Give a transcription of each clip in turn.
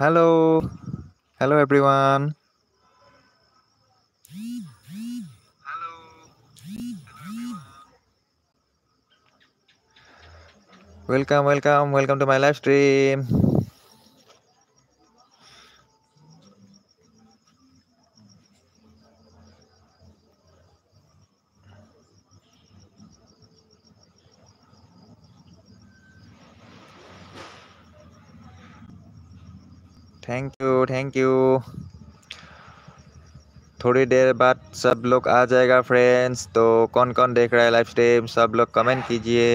Hello. Hello, everyone. Hello. Welcome, welcome, welcome to my live stream. Thank you thank you थोड़ी देर बाद सब लोग आ जाएगा फ्रेंड्स तो कौन कौन देख रहा है लाइव स्ट्रीम सब लोग कमेंट कीजिए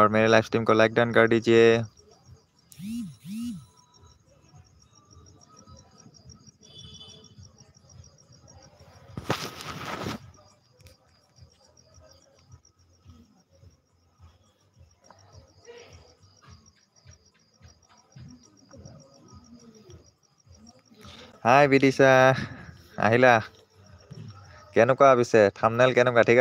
और मेरे लाइव स्ट्रीम को लाइक डन कर दीजिए হাই বিদিশা আহিলা কেনেকুৱা পিছে থামনেল কেনেকুৱা ঠিক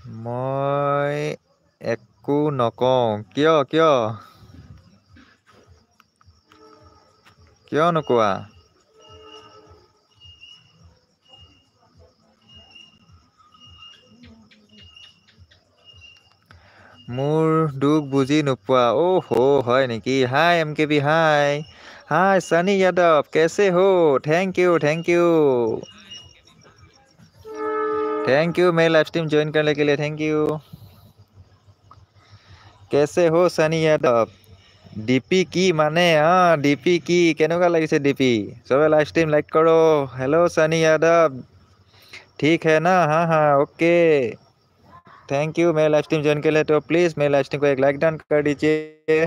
আছেনে মই একো নকওঁ কিয় কিয় क्यों नुकुआ मोर दुख बुझी नुपुआ ओ हो है निकी हाय एम के भी हाय हाय सनी यादव कैसे हो thank you thank you thank you मेरे लाइफ स्ट्रीम ज्वाइन करने के लिए थैंक यू कैसे हो सनी यादव ডিপি কি মানে অঁ ডিপি কি কেনেকুৱা লাগিছে ডিপি চবে লাইভ ষ্ট্ৰীম লাইক কৰো হেল্ল' চানি যাদৱ ঠিক হে না হা হা ओके थैंक यू मेरा लाइव स्ट्रीम ज्वाइन के लिए तो प्लीज़ मेरे लाइव स्ट्रीम को एक लाइक डाउन कर दीजिए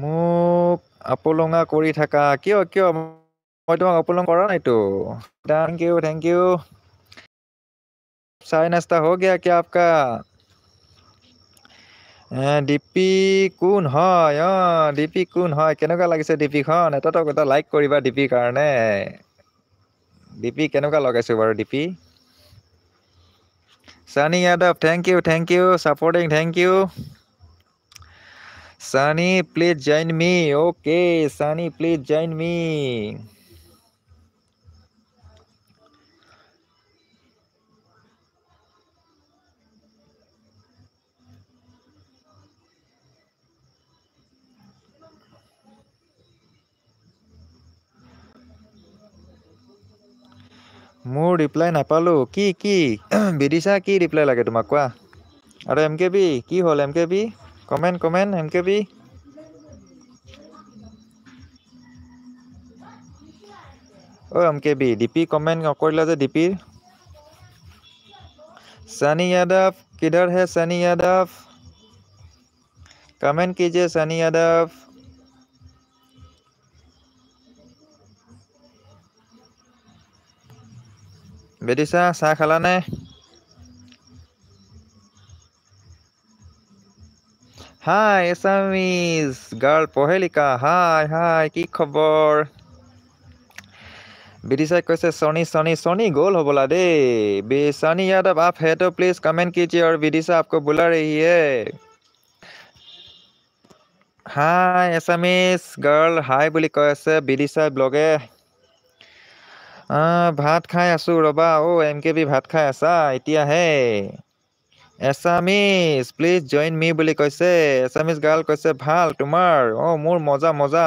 মোক আপলঙা কৰি থাকা কিয় কিয় মই তোমাক আপলং কৰা নাইতো থেংক ইউ থেংক ইউ চাই নাস্তা হৈ গয়া কিয়া আপকা ডিপি কোন হয় অঁ ডিপি কোন হয় কেনেকুৱা লাগিছে ডিপিখন এটাতো এটা লাইক কৰিবা ডিপিৰ কাৰণে ডিপি কেনেকুৱা লগাইছোঁ বাৰু DP Sunny Yadav thank you thank you supporting thank you Sunny please join me okay Sunny please join me মোৰ ৰিপ্লাই নাপালোঁ কি কি বিদিছা কি ৰিপ্লাই লাগে তোমাক কোৱা আৰু এম কে বি কি হ'ল M K B comment comment M K B অ' M K B DP comment নকৰিলে যে ডিপিৰ চানী য়াদৱ কিধৰ হে চানী য়াদৱ কমেণ্ট কি যে চানী য়াদৱ বেদিছা চাহ খালানে হাই এছামিজ গাৰ্ল পহেলিকা হাই হাই কি খবৰ বিদিছাই কৈছে চনি চনি চনি গ'ল হ'বলা দেই বি চানি ইয়াদব আপ হেতো প্লিজ কমেণ্ট কিজি আৰু বিদিছা আপক বোলা ৰেহিয়ে হাই এছামিজ গাৰ্ল হাই বুলি কৈ আছে বিদিছাই ব্লগে ভাত খাই আছোঁ ৰ'বা অ' এম কে বি ভাত খাই আছা এতিয়াহে এছামিজ প্লিজ জইন মি বুলি কৈছে এছামিজ গাৰ্ল কৈছে ভাল তোমাৰ অ' মোৰ মজা মজা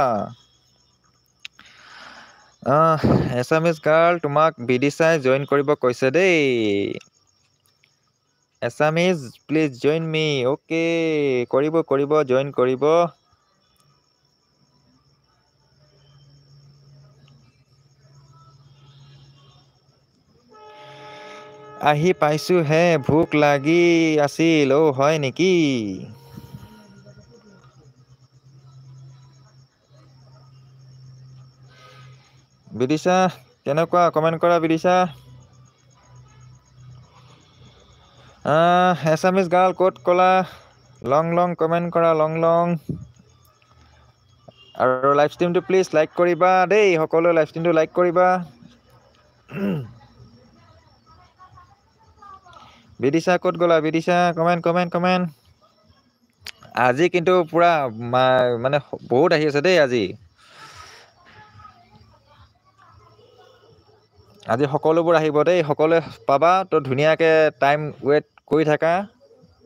এছামিজ গাৰ্ল তোমাক বিদিশাই জইন কৰিব কৈছে দেই Assamese please join me okay কৰিব কৰিব জইন কৰিব আহি পাইছোঁ হে ভোক লাগি আছিল অ' হয় নেকি বিদিশা কেনেকুৱা কমেণ্ট কৰা বিদিশা এছামিছ গাৰ্ল ক'ত ক'লা লং লং কমেণ্ট কৰা লং লং আৰু লাইভ ষ্ট্ৰীমটো প্লিজ লাইক কৰিবা দেই সকলোৱে লাইভ ষ্ট্ৰীমটো লাইক কৰিবা বিদিশা ক'ত গ'লা বিদিশা কমেণ্ট কমেণ্ট কমেণ্ট আজি কিন্তু পূৰা মানে বহুত আহি আছে দেই আজি আজি সকলোবোৰ আহিব দেই সকলোৱে পাবা তো ধুনীয়াকৈ টাইম ৱেইট কৰি থাকা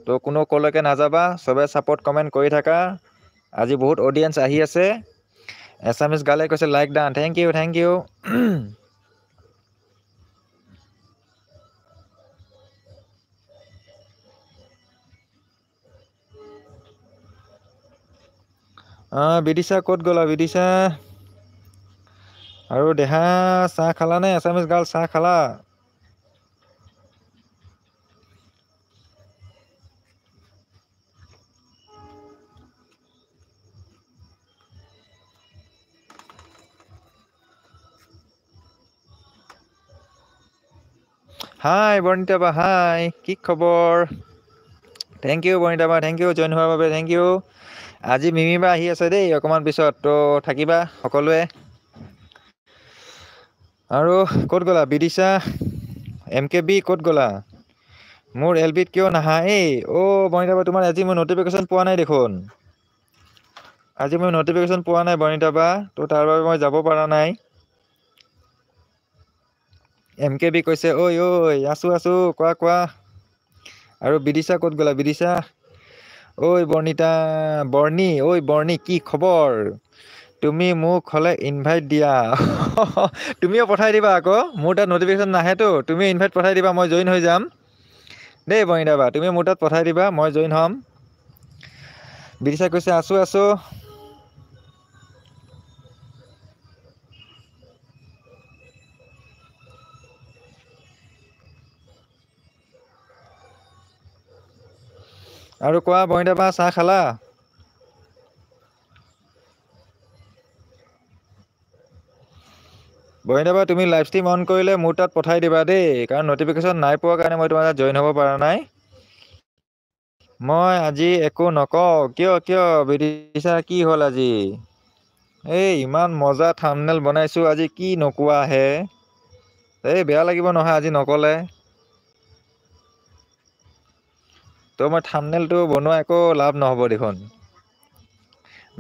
তো কোনো ক'লৈকে নাযাবা চবে ছাপৰ্ট কমেণ্ট কৰি থাকা আজি বহুত অডিয়েঞ্চ আহি আছে এছামিছ এম গালে কৈছে like done thank you thank you Bidisha ক'ত গ'লা বিদিশা আৰু দেহা চাহ খালা নে এছামিছ গাৰ্ল চাহ খালা হাই বৰ্ণিতা বা হাই কি খবৰ থেংক ইউ বৰ্ণিতা বা থেংক ইউ জইন হোৱাৰ বাবে থেংক ইউ আজি মিমি বা আহি আছে দেই অকণমান পিছত তো থাকিবা সকলোৱে আৰু ক'ত গ'লা বিদিশা এম কে বি ক'ত গ'লা মোৰ এল বিত কিয় নাহা এই অ' বনিতাবা তোমাৰ আজি মই ন'টিফিকেশ্যন পোৱা নাই দেখোন আজি মই ন'টিফিকেশ্যন পোৱা নাই বনিতাবা তো তাৰ বাবে মই যাব পৰা নাই এম কে বি কৈছে ঐ ঐ আছোঁ আছোঁ কোৱা কোৱা আৰু বিদিশা ক'ত গ'লা বিদিশা ঐ বৰ্ণিতা বৰ্ণি ঐ বৰ্ণি কি খবৰ তুমি মোক হ'লে ইনভাইট দিয়া তুমিও পঠাই দিবা আকৌ মোৰ তাত ন'টিফিকেশ্যন নাহেতো তুমিও ইনভাইট পঠাই দিবা মই জইন হৈ যাম দেই বৰ্ণিতা বা তুমি মোৰ তাত পঠাই দিবা মই জইন হ'ম বিদিশাই কৈছে আছোঁ আছোঁ আৰু কোৱা বইনদা বা চাহ খালা বইনদা বা তুমি লাইভ ষ্ট্ৰীম অন কৰিলে মোৰ তাত পঠাই দিবা দেই কাৰণ নটিফিকেশ্যন নাই পোৱা কাৰণে মই তোমাৰ তাত জইন হ'ব পৰা নাই মই আজি একো নকওঁ কিয় কিয় বিদিছা কি হ'ল আজি এই ইমান মজা থামনেল বনাইছোঁ আজি কি নোকোৱাহে এই বেয়া লাগিব নহয় আজি নক'লে তো মই থামনেলটো বনোৱা একো লাভ নহ'ব দেখোন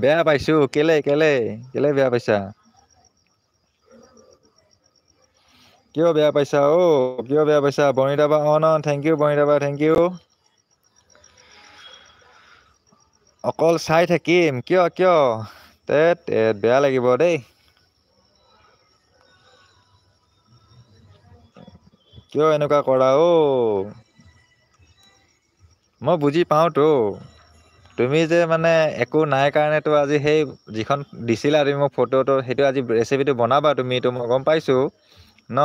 বেয়া পাইছোঁ কেলে কেলে কেলে বেয়া পাইছা কিয় বেয়া পাইছা অ' কিয় বেয়া পাইছা বনিতাবা অ ন থেংক ইউ বনিতাবা থেংক ইউ অকল চাই থাকিম কিয় কিয় তে বেয়া লাগিব দেই কিয় এনেকুৱা কৰা অ' মই বুজি পাওঁতো তুমি যে মানে একো নাই কাৰণেতো আজি সেই যিখন দিছিলা তুমি মোক ফটোটো সেইটো আজি ৰেচিপিটো বনাবা তুমি তুমিতো মই গম পাইছোঁ ন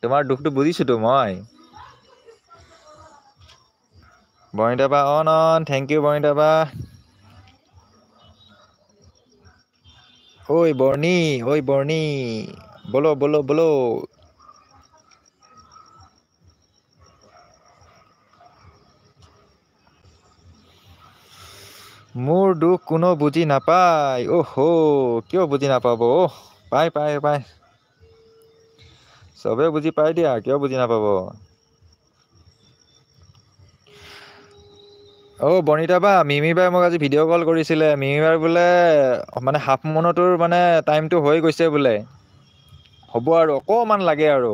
তোমাৰ দুখটো বুজিছোঁতো মই বৰণিতাবা অন অন থেংক ইউ বৰণিতাবা ঐ বৰ্ণি ঐ বৰ্ণি বলো বলো বলো মোৰ দুখ কোনো বুজি নাপায় অ' হো কিয় বুজি নাপাব অ' পাই পাই পাই চবে বুজি পায় দিয়া কিয় বুজি নাপাব অ' বনিতা বা মিমি বাই মোক আজি ভিডিঅ' কল কৰিছিলে মিমি বাই বোলে মানে হাফ মনতোৰ মানে টাইমটো হৈ গৈছে বোলে হ'ব আৰু অকণমান লাগে আৰু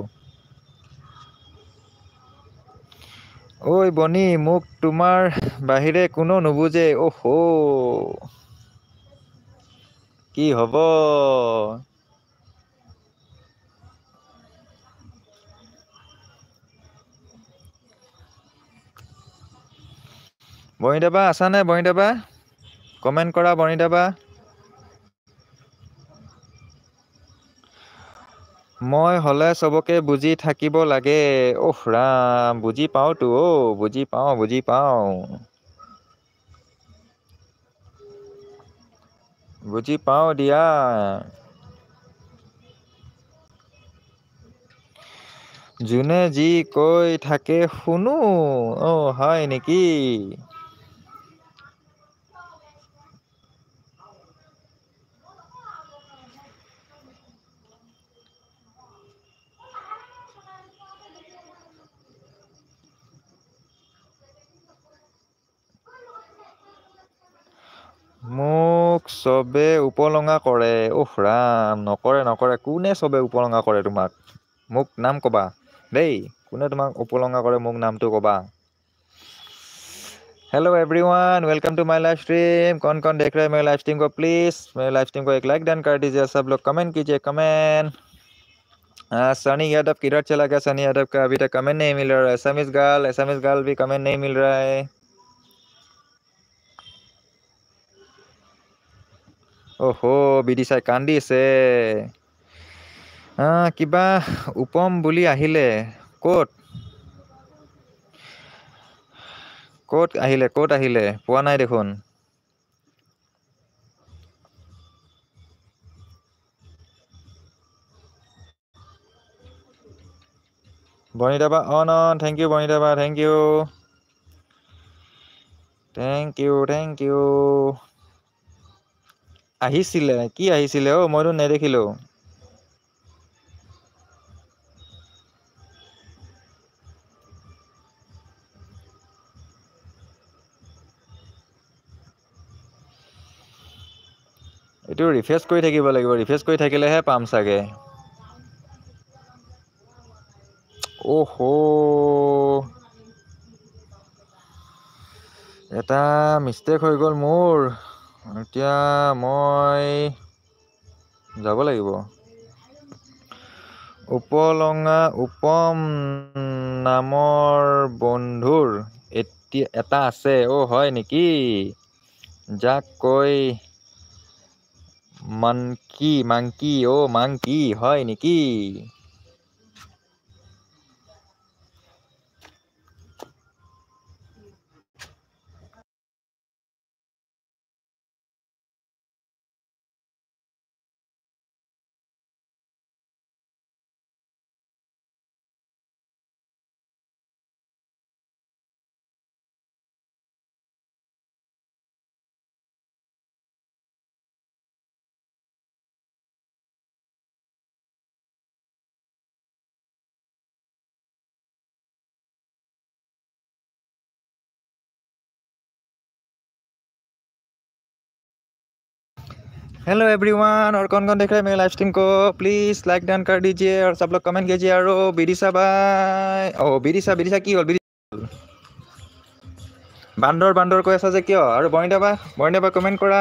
ঐ বনি মোক তোমাৰ বাহিৰে কোনো নুবুজে অহ কি হ'ব বনিদাবা আছানে বনিদাবা কমেণ্ট কৰা বনিদাবা মই হ'লে চবকে বুজি থাকিব লাগে অহ ৰাম বুজি পাওঁতো অ' বুজি পাওঁ বুজি পাওঁ বুজি পাওঁ দিয়া যোনে যি কৈ থাকে শুনো অ' হয় নেকি মোক সবে উপলঙ্গা করে ওহ রাম নকরে নকরে কোনে সবে উপলঙ্গা করে তোমাক মোক নাম কবা দেই কোনে তোমাক উপলঙ্গা করে মোক নামটো কবা hello everyone welcome to my life stream কন কন দেখ রে মে লাইফ স্ট্রিম কো প্লিজ মে লাইফ স্ট্রিম কো এক লাইক ডান কর দিজিয়ে সব লোক কমেন্ট কিজিয়ে কমেন্ট সনি ইয়াদব কিধর চলা গা সনি ইয়াদব কা অভি তক কমেন্ট নেই মিল রা এসামিস গার্ল এসামিস গার্ল ভি কমেন্ট নেই মিল রা হ্যাঁ অহ' বিদি চাই কান্দিছে কিবা উপম বুলি আহিলে ক'ত ক'ত আহিলে ক'ত আহিলে পোৱা নাই দেখোন বনিতাবা অন অন থেংক ইউ বনিতাবা thank you thank you thank you আহিছিলে কি আহিছিলে অ' মইতো নেদেখিলোঁ এইটো ৰিফ্ৰেছ কৰি থাকিব লাগিব ৰিফ্ৰেছ কৰি থাকিলেহে পাম চাগে অ'হ এটা মিষ্টেক হৈ গ'ল মোৰ এতিয়া মই যাব লাগিব উপলঙা উপম নামৰ বন্ধুৰ এতিয়া এটা আছে অ' হয় নেকি যাক কৈ মাংকি মাংকি অ' মাংকি হয় নেকি हेलो एवरीवन और कौन कौन देख रहे हैं मेरे लाइव स्ट्रीम को प्लीज़ लाइक डन कर दीजिए और सब लोग कमेंट कीजिए और ओ बिरिसा बाय ओ बिरिसा बिरिसा की और बिरिसा বান্দর বান্দর কৈ আছা যে কিয় আৰু বৰ্ণিতাবা বৰ্ণিতাবা কমেণ্ট কৰা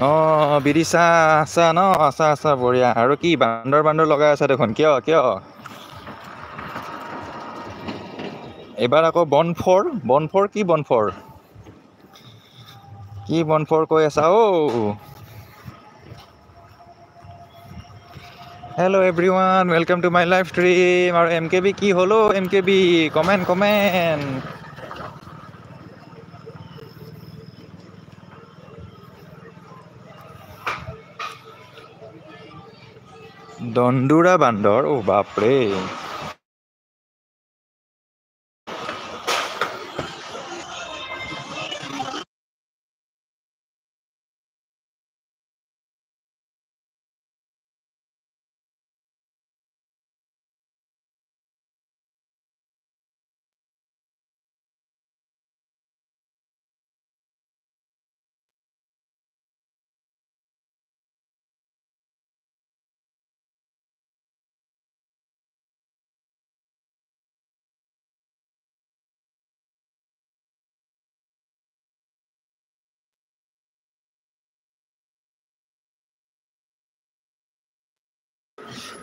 অঁ বিদি চাহ আছা ন আছা আছা বঢ়িয়া আৰু কি বান্দৰ বান্দৰ লগাই আছা দেখোন কিয় কিয় এইবাৰ আকৌ বনফৰ বনফৰ কি বনফৰ কি বনফৰ কৈ আছা অ' hello' everyone welcome to my life stream আৰু এম কে বি কি হ'লো M K B comment comment দন্ডুরা বান্দর ও বাপরে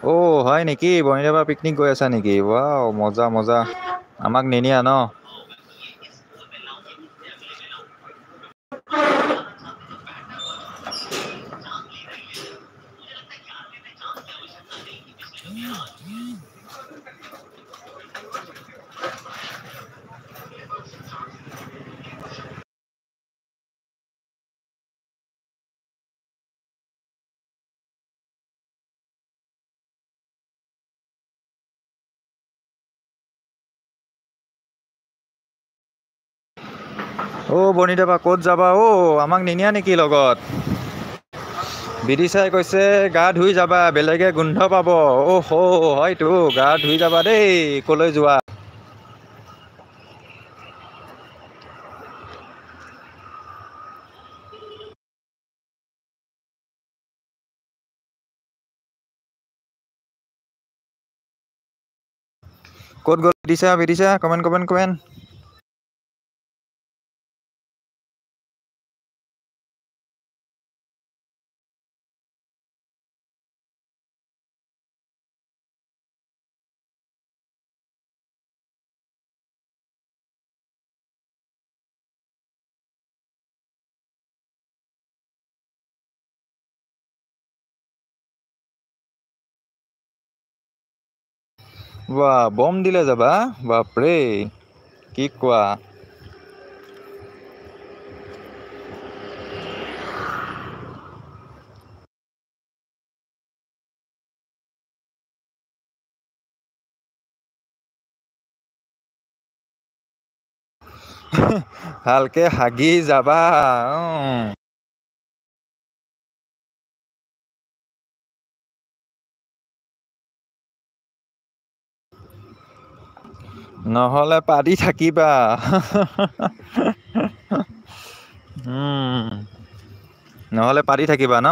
অ' হয় নেকি বা পিকনিক গৈ আছা নেকি ৱাও মজা মজা আমাক নিনিয়া ন ও বনিদেৱা ক'ত যাবা ও আমাক নিনিয়া নেকি লগত বিদি চাই কৈছে গা ধুই যাবা বেলেগে গোন্ধ পাব অ' হৌ হয়তো গা ধুই যাবা দেই ক'লৈ যোৱা ক'ত গ'ল Bidisha Bidisha comment comment comment वाह बम दिले जाबा रे की क्वा हल्के हागी जाबा अं। নহ'লে পাতি থাকিবা নহ'লে পাতি থাকিবা ন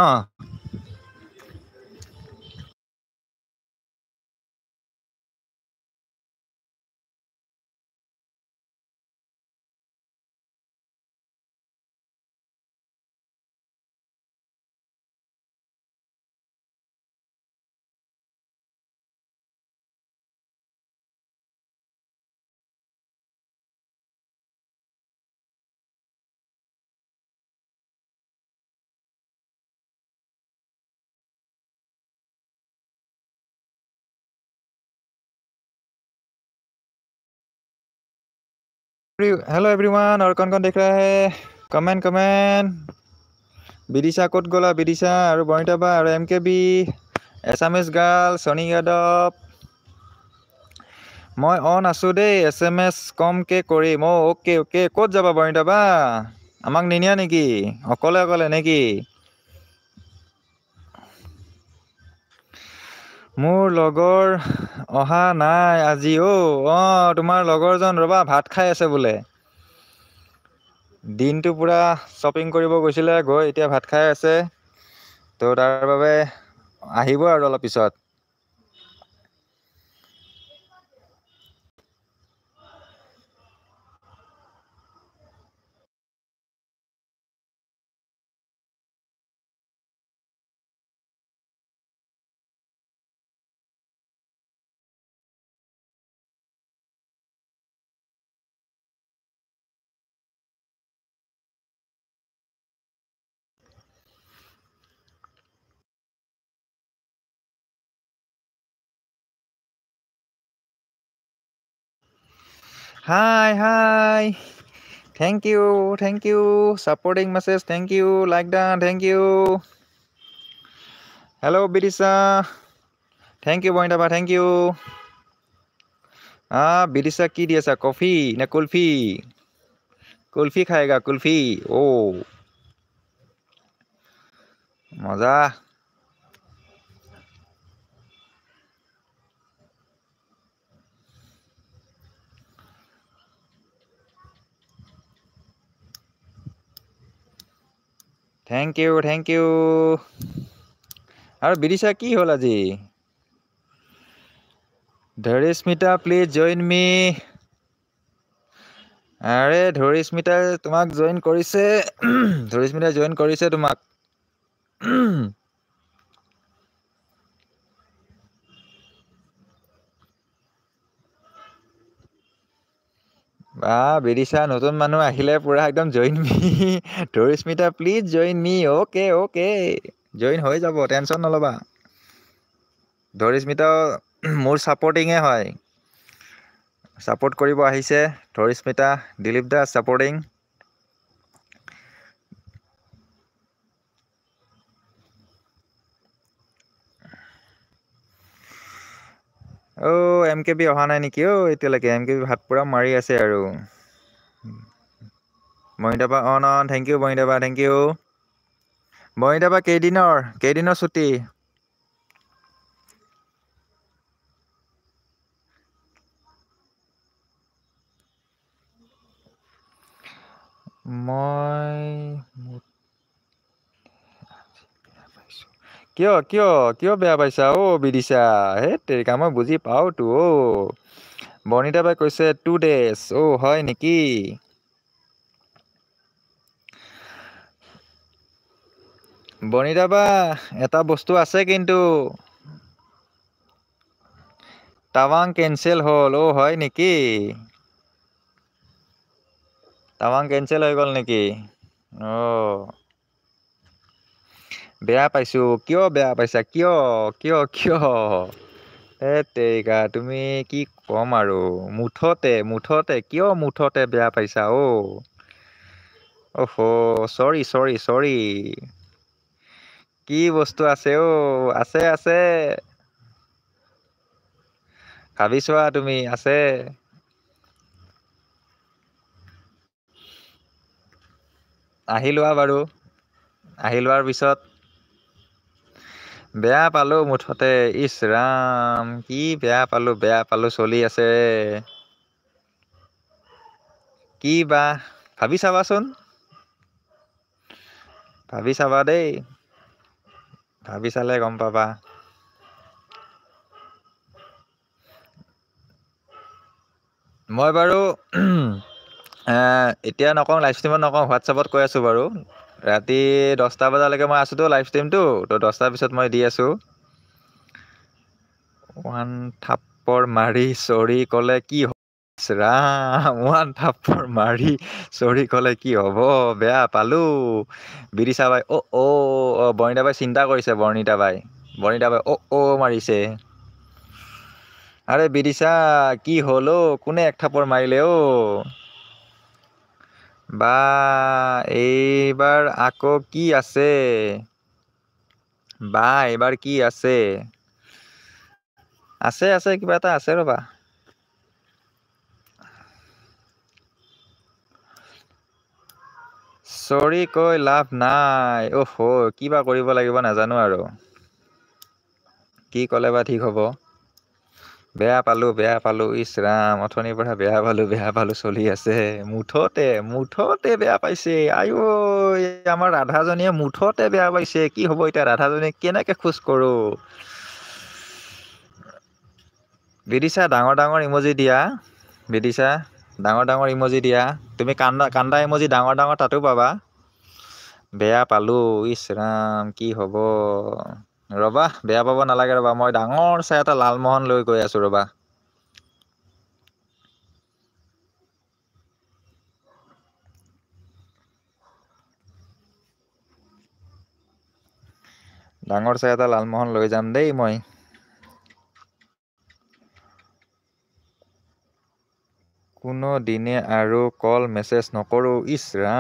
हेलो एवरीवन और कौन कौन देख रहा है कमेंट कमेंट विदिशा कत गला विदिशा और बनीता बा और M K V Assamese girl Sunny Yadav मैं ऑन आसो दे एस एम एस कम के करम ओके ओके कत जा बनीता बा आमक निनिया निकी अकले अकले निकी মোৰ লগৰ অহা নাই আজি অ' অ' তোমাৰ লগৰজন ৰ'বা ভাত খাই আছে বোলে দিনটো পূৰা শ্বপিং কৰিব গৈছিলে গৈ এতিয়া ভাত খাই আছে তো তাৰ বাবে আহিব আৰু অলপ পিছত Hi, hi. Thank you, thank you. Supporting message, thank you. Like done, thank you. Hello, Bidisa. Thank you, Boindaba, thank you. हाँ बिरिसा की दिया सा कॉफ़ी ना कुल्फी कुल्फी खाएगा कुल्फी ओ मज़ा থেংক ইউ থেংক ইউ আৰু বিদিশা কি হ'ল আজি ধৰিস্মিতা প্লিজ জইন মি আৰে ধৰিস্মিতাই তোমাক জইন কৰিছে ধৰিস্মিতাই জইন কৰিছে তোমাক বা বিদিশা নতুন মানুহ আহিলে পূৰা একদম join me Dharismita please join me okay okay join হৈ যাব টেনচন নল'বা ধৰিস্মিতাও মোৰ ছাপৰ্টিঙে হয় ছাপৰ্ট কৰিব আহিছে ধৰিস্মিতা দিলীপ দাস ছাপৰ্টিং অ' এম কে বি অহা নাই নেকি অ' এতিয়ালৈকে এম কে বি ভাত পুৰা মাৰি আছে আৰু মহিতাবা অঁ অঁ থেংক ইউ মহিতাবা থেংক ইউ মহিতাবা কেইদিনৰ কেইদিনৰ ছুটী মই কিয় কিয় কিয় বেয়া পাইছা অ' বিদিছা হে তেৰিকা মই বুজি পাওঁতো অ' বৰ্ণিতা বাই কৈছে টু ডেজ অ' হয় নেকি বৰ্ণিতা বা এটা বস্তু আছে কিন্তু টাৱাং কেঞ্চেল হ'ল অ' হয় নেকি টাৱাং কেঞ্চেল হৈ গ'ল নেকি অ' বেয়া পাইছোঁ কিয় বেয়া পাইছা কিয় কিয় কিয় টেকা তুমি কি ক'ম আৰু মুঠতে মুঠতে কিয় মুঠতে বেয়া পাইছা অ' অ'হো চৰি চৰি চৰি কি বস্তু আছে অ' আছে আছে ভাবি চোৱা তুমি আছে আহি লোৱা বাৰু আহি লোৱাৰ পিছত বেয়া পালোঁ মুঠতে ইচ ৰাম কি বেয়া পালোঁ বেয়া পালোঁ চলি আছে কি বা ভাবি চাবাচোন ভাবি চাবা দেই ভাবি চালে গম পাবা মই বাৰু এতিয়া নকওঁ লাইভ ষ্ট্ৰীমত নকওঁ হোৱাটছআপত কৈ আছোঁ বাৰু ৰাতি দহটা বজালৈকে মই আছোঁতো লাইভ ষ্ট্ৰীমটো তো দহটাৰ পিছত মই দি আছোঁ ওৱান থাপ্পৰ মাৰি চৰি ক'লে কি ৰাম ওৱান থাপ্পৰ মাৰি চৰি ক'লে কি হ'ব বেয়া পালোঁ বিৰিচা বাই অ' অ' অ' বৰ্ণিতা বাই চিন্তা কৰিছে বৰ্ণিতা বাই বৰ্ণিতা বাই অ' অ' মাৰিছে আৰে বিৰিচা কি হ'ল অ' কোনে এক থাপ্পৰ মাৰিলে অ' বা এইবাৰ আকৌ কি আছে বা এইবাৰ কি আছে আছে আছে কিবা এটা আছে ৰ'বা চৰি কৈ লাভ নাই অ' হ কিবা কৰিব লাগিব নাজানো আৰু কি ক'লে বা ঠিক হ'ব বেয়া পালোঁ বেয়া পালোঁ ইছ ৰাম অথনিৰ পৰা বেয়া পালোঁ বেয়া পালোঁ চলি আছে মুঠতে মুঠতে বেয়া পাইছে আই ঐ আমাৰ ৰাধাজনীয়ে মুঠতে বেয়া পাইছে কি হ'ব এতিয়া ৰাধাজনীক কেনেকৈ খোজ কৰোঁ বিদিছা ডাঙৰ ডাঙৰ ইমজি দিয়া বিদিছা ডাঙৰ ডাঙৰ ইমজি দিয়া তুমি কান্দা কান্দা ইমজি ডাঙৰ ডাঙৰ তাতো পাবা বেয়া পালোঁ ইছ ৰাম কি হ'ব ৰবা বেয়া পাব নালাগে ৰবা মই ডাঙৰ চাই এটা লালমোহন লৈ গৈ আছোঁ ৰবা ডাঙৰ চাই এটা লালমোহন লৈ যাম দেই মই কোনো দিনে আৰু কল মেছেজ নকৰোঁ ইছ ৰা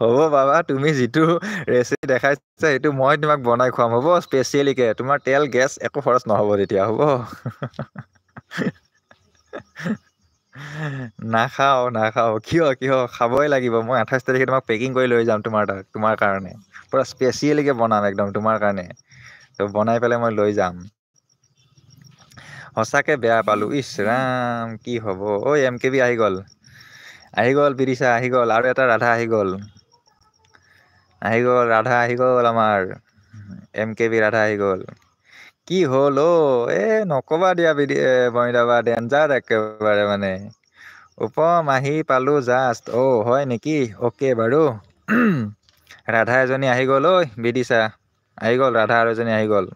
হ'ব বাবা তুমি যিটো ৰেচিপি দেখাইছা সেইটো মই তোমাক বনাই খুৱাম হ'ব স্পেচিয়েলিকে তোমাৰ তেল গেছ একো খৰচ নহ'ব তেতিয়া হ'ব নাখাওঁ নাখাওঁ কিয় কিয় খাবই লাগিব মই আঠাইছ তাৰিখে তোমাক পেকিং কৰি লৈ যাম তোমাৰ তাত তোমাৰ কাৰণে পূৰা স্পেচিয়েলিকে বনাম একদম তোমাৰ কাৰণে তো বনাই পেলাই মই লৈ যাম সঁচাকে বেয়া পালোঁ ইছ ৰাম কি হ'ব ঐ এম কে বি আহি গ'ল আহি গ'ল বিৰিচা আহি গ'ল আৰু এটা ৰাধা আহি গ'ল আহি গ'ল ৰাধা আহি গ'ল আমাৰ এম কে বি ৰাধা আহি গ'ল কি হ'ল অ' এই নক'বা দিয়া বি বনিতাবা ডেঞ্জাৰ একেবাৰে মানে উপম আহি পালোঁ জাষ্ট অ' হয় নেকি অ'কে বাৰু ৰাধা এজনী আহি গ'ল ঐ বিদিচা আহি গ'ল ৰাধা আৰু এজনী আহি গ'ল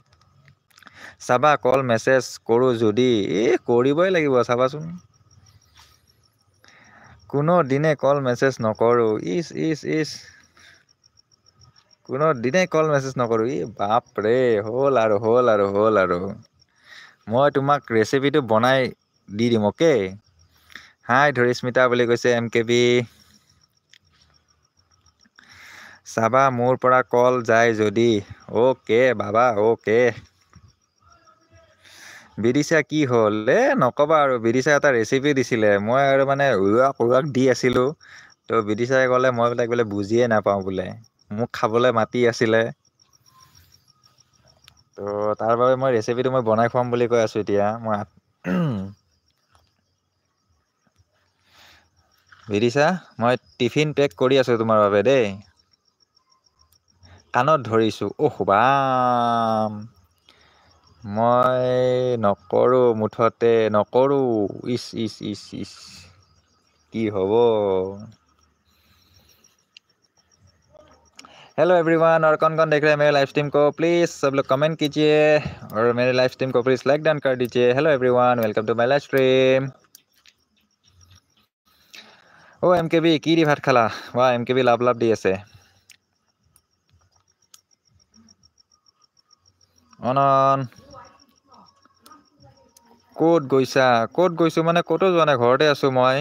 চাবা কল মেছেজ কৰোঁ যদি এই কৰিবই লাগিব চাবাচোন কোনো দিনে কল মেছেজ নকৰোঁ ইছ ইছ ইছ কোনো দিনে কল মেছেজ নকৰোঁ ই বাপ ৰে হ'ল আৰু হ'ল আৰু হ'ল আৰু মই তোমাক ৰেচিপিটো বনাই দি দিম অ'কে হাই ধৰি স্মিতা বুলি কৈছে এম কে বি চাবা মোৰ পৰা কল যায় যদি অ'কে বাবা অ'কে বিদিচা কি হ'ল হ'লে নক'বা আৰু বিদিচা এটা ৰেচিপি দিছিলে মই আৰু মানে উৰুৱাক উৰুৱাক দি আছিলোঁ তো বিদিচাই ক'লে মই বোলে বোলে বুজিয়ে নাপাওঁ বোলে মোক খাবলৈ মাতি আছিলে তো তাৰ বাবে মই ৰেচিপিটো মই বনাই খুৱাম বুলি কৈ আছো এতিয়া মই বিদিচা মই টিফিন পেক কৰি আছোঁ তোমাৰ বাবে দেই কাণত ধৰিছোঁ অ' শুবাম मैं नको मुठते नको ইচ ইচ ইচ हेलो एवरीवन और कौन कौन देख रहे हैं मेरे लाइव स्ट्रीम को प्लीज़ सब लोग कमेंट कीजिए और मेरे लाइव स्ट्रीम को प्लीज़ लाइक डन कर दीजिए hello everyone welcome to my live stream ओ एम के बी की भात खाला वाह एम के बी लाभ लाभ दी আছে অন ক'ত গৈছা ক'ত গৈছোঁ মানে ক'তো যোৱা নাই ঘৰতে আছোঁ মই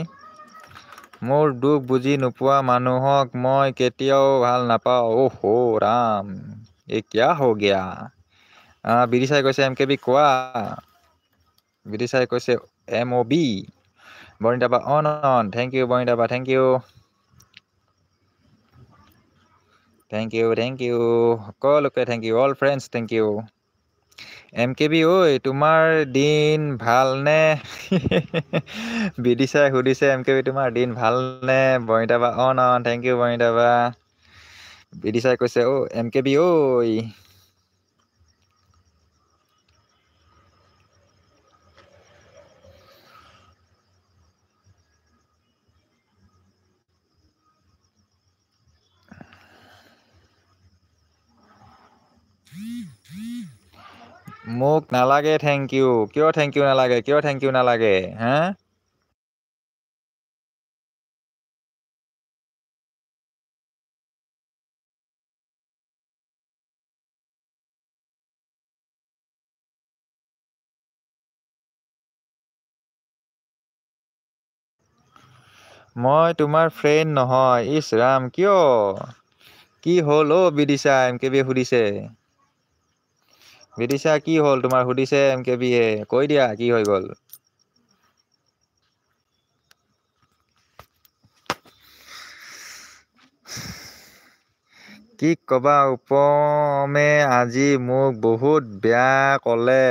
মোৰ দুখ বুজি নোপোৱা মানুহক মই কেতিয়াও ভাল নাপাওঁ অ' হো ৰাম এই কিয় হ' গিয়া বিডি চাই কৈছে এম কে বি কোৱা বিদি চাই কৈছে এম অ' বি বৰ্ণিতাবা অন অন থেংক ইউ বৰ্ণিতাবা thank you thank you thank you সকলোকে thank you all friends thank you M K B ঐ তোমাৰ দিন ভালনে বিদিছাই সুধিছে এম কে বি তোমাৰ দিন ভালনে বনিতাবা অঁ অঁ থেংক ইউ বনিতাবা বিদিছাই কৈছে অ' এম কে বি ঐ মোক নালাগে থেংক ইউ কিয় থেংক ইউ নালাগে কিয় থেংক ইউ নালাগে হে মই তোমাৰ ফ্ৰেণ্ড নহয় ইছ ৰাম কিয় কি হ'ল অ' বিদিছা এম কে বিয়ে সুধিছে বিদিশা কি হ'ল তোমাৰ সুধিছে এম কে বিয়ে কৈ দিয়া কি হৈ গ'ল কি ক'বা উপমে আজি মোক বহুত বেয়া ক'লে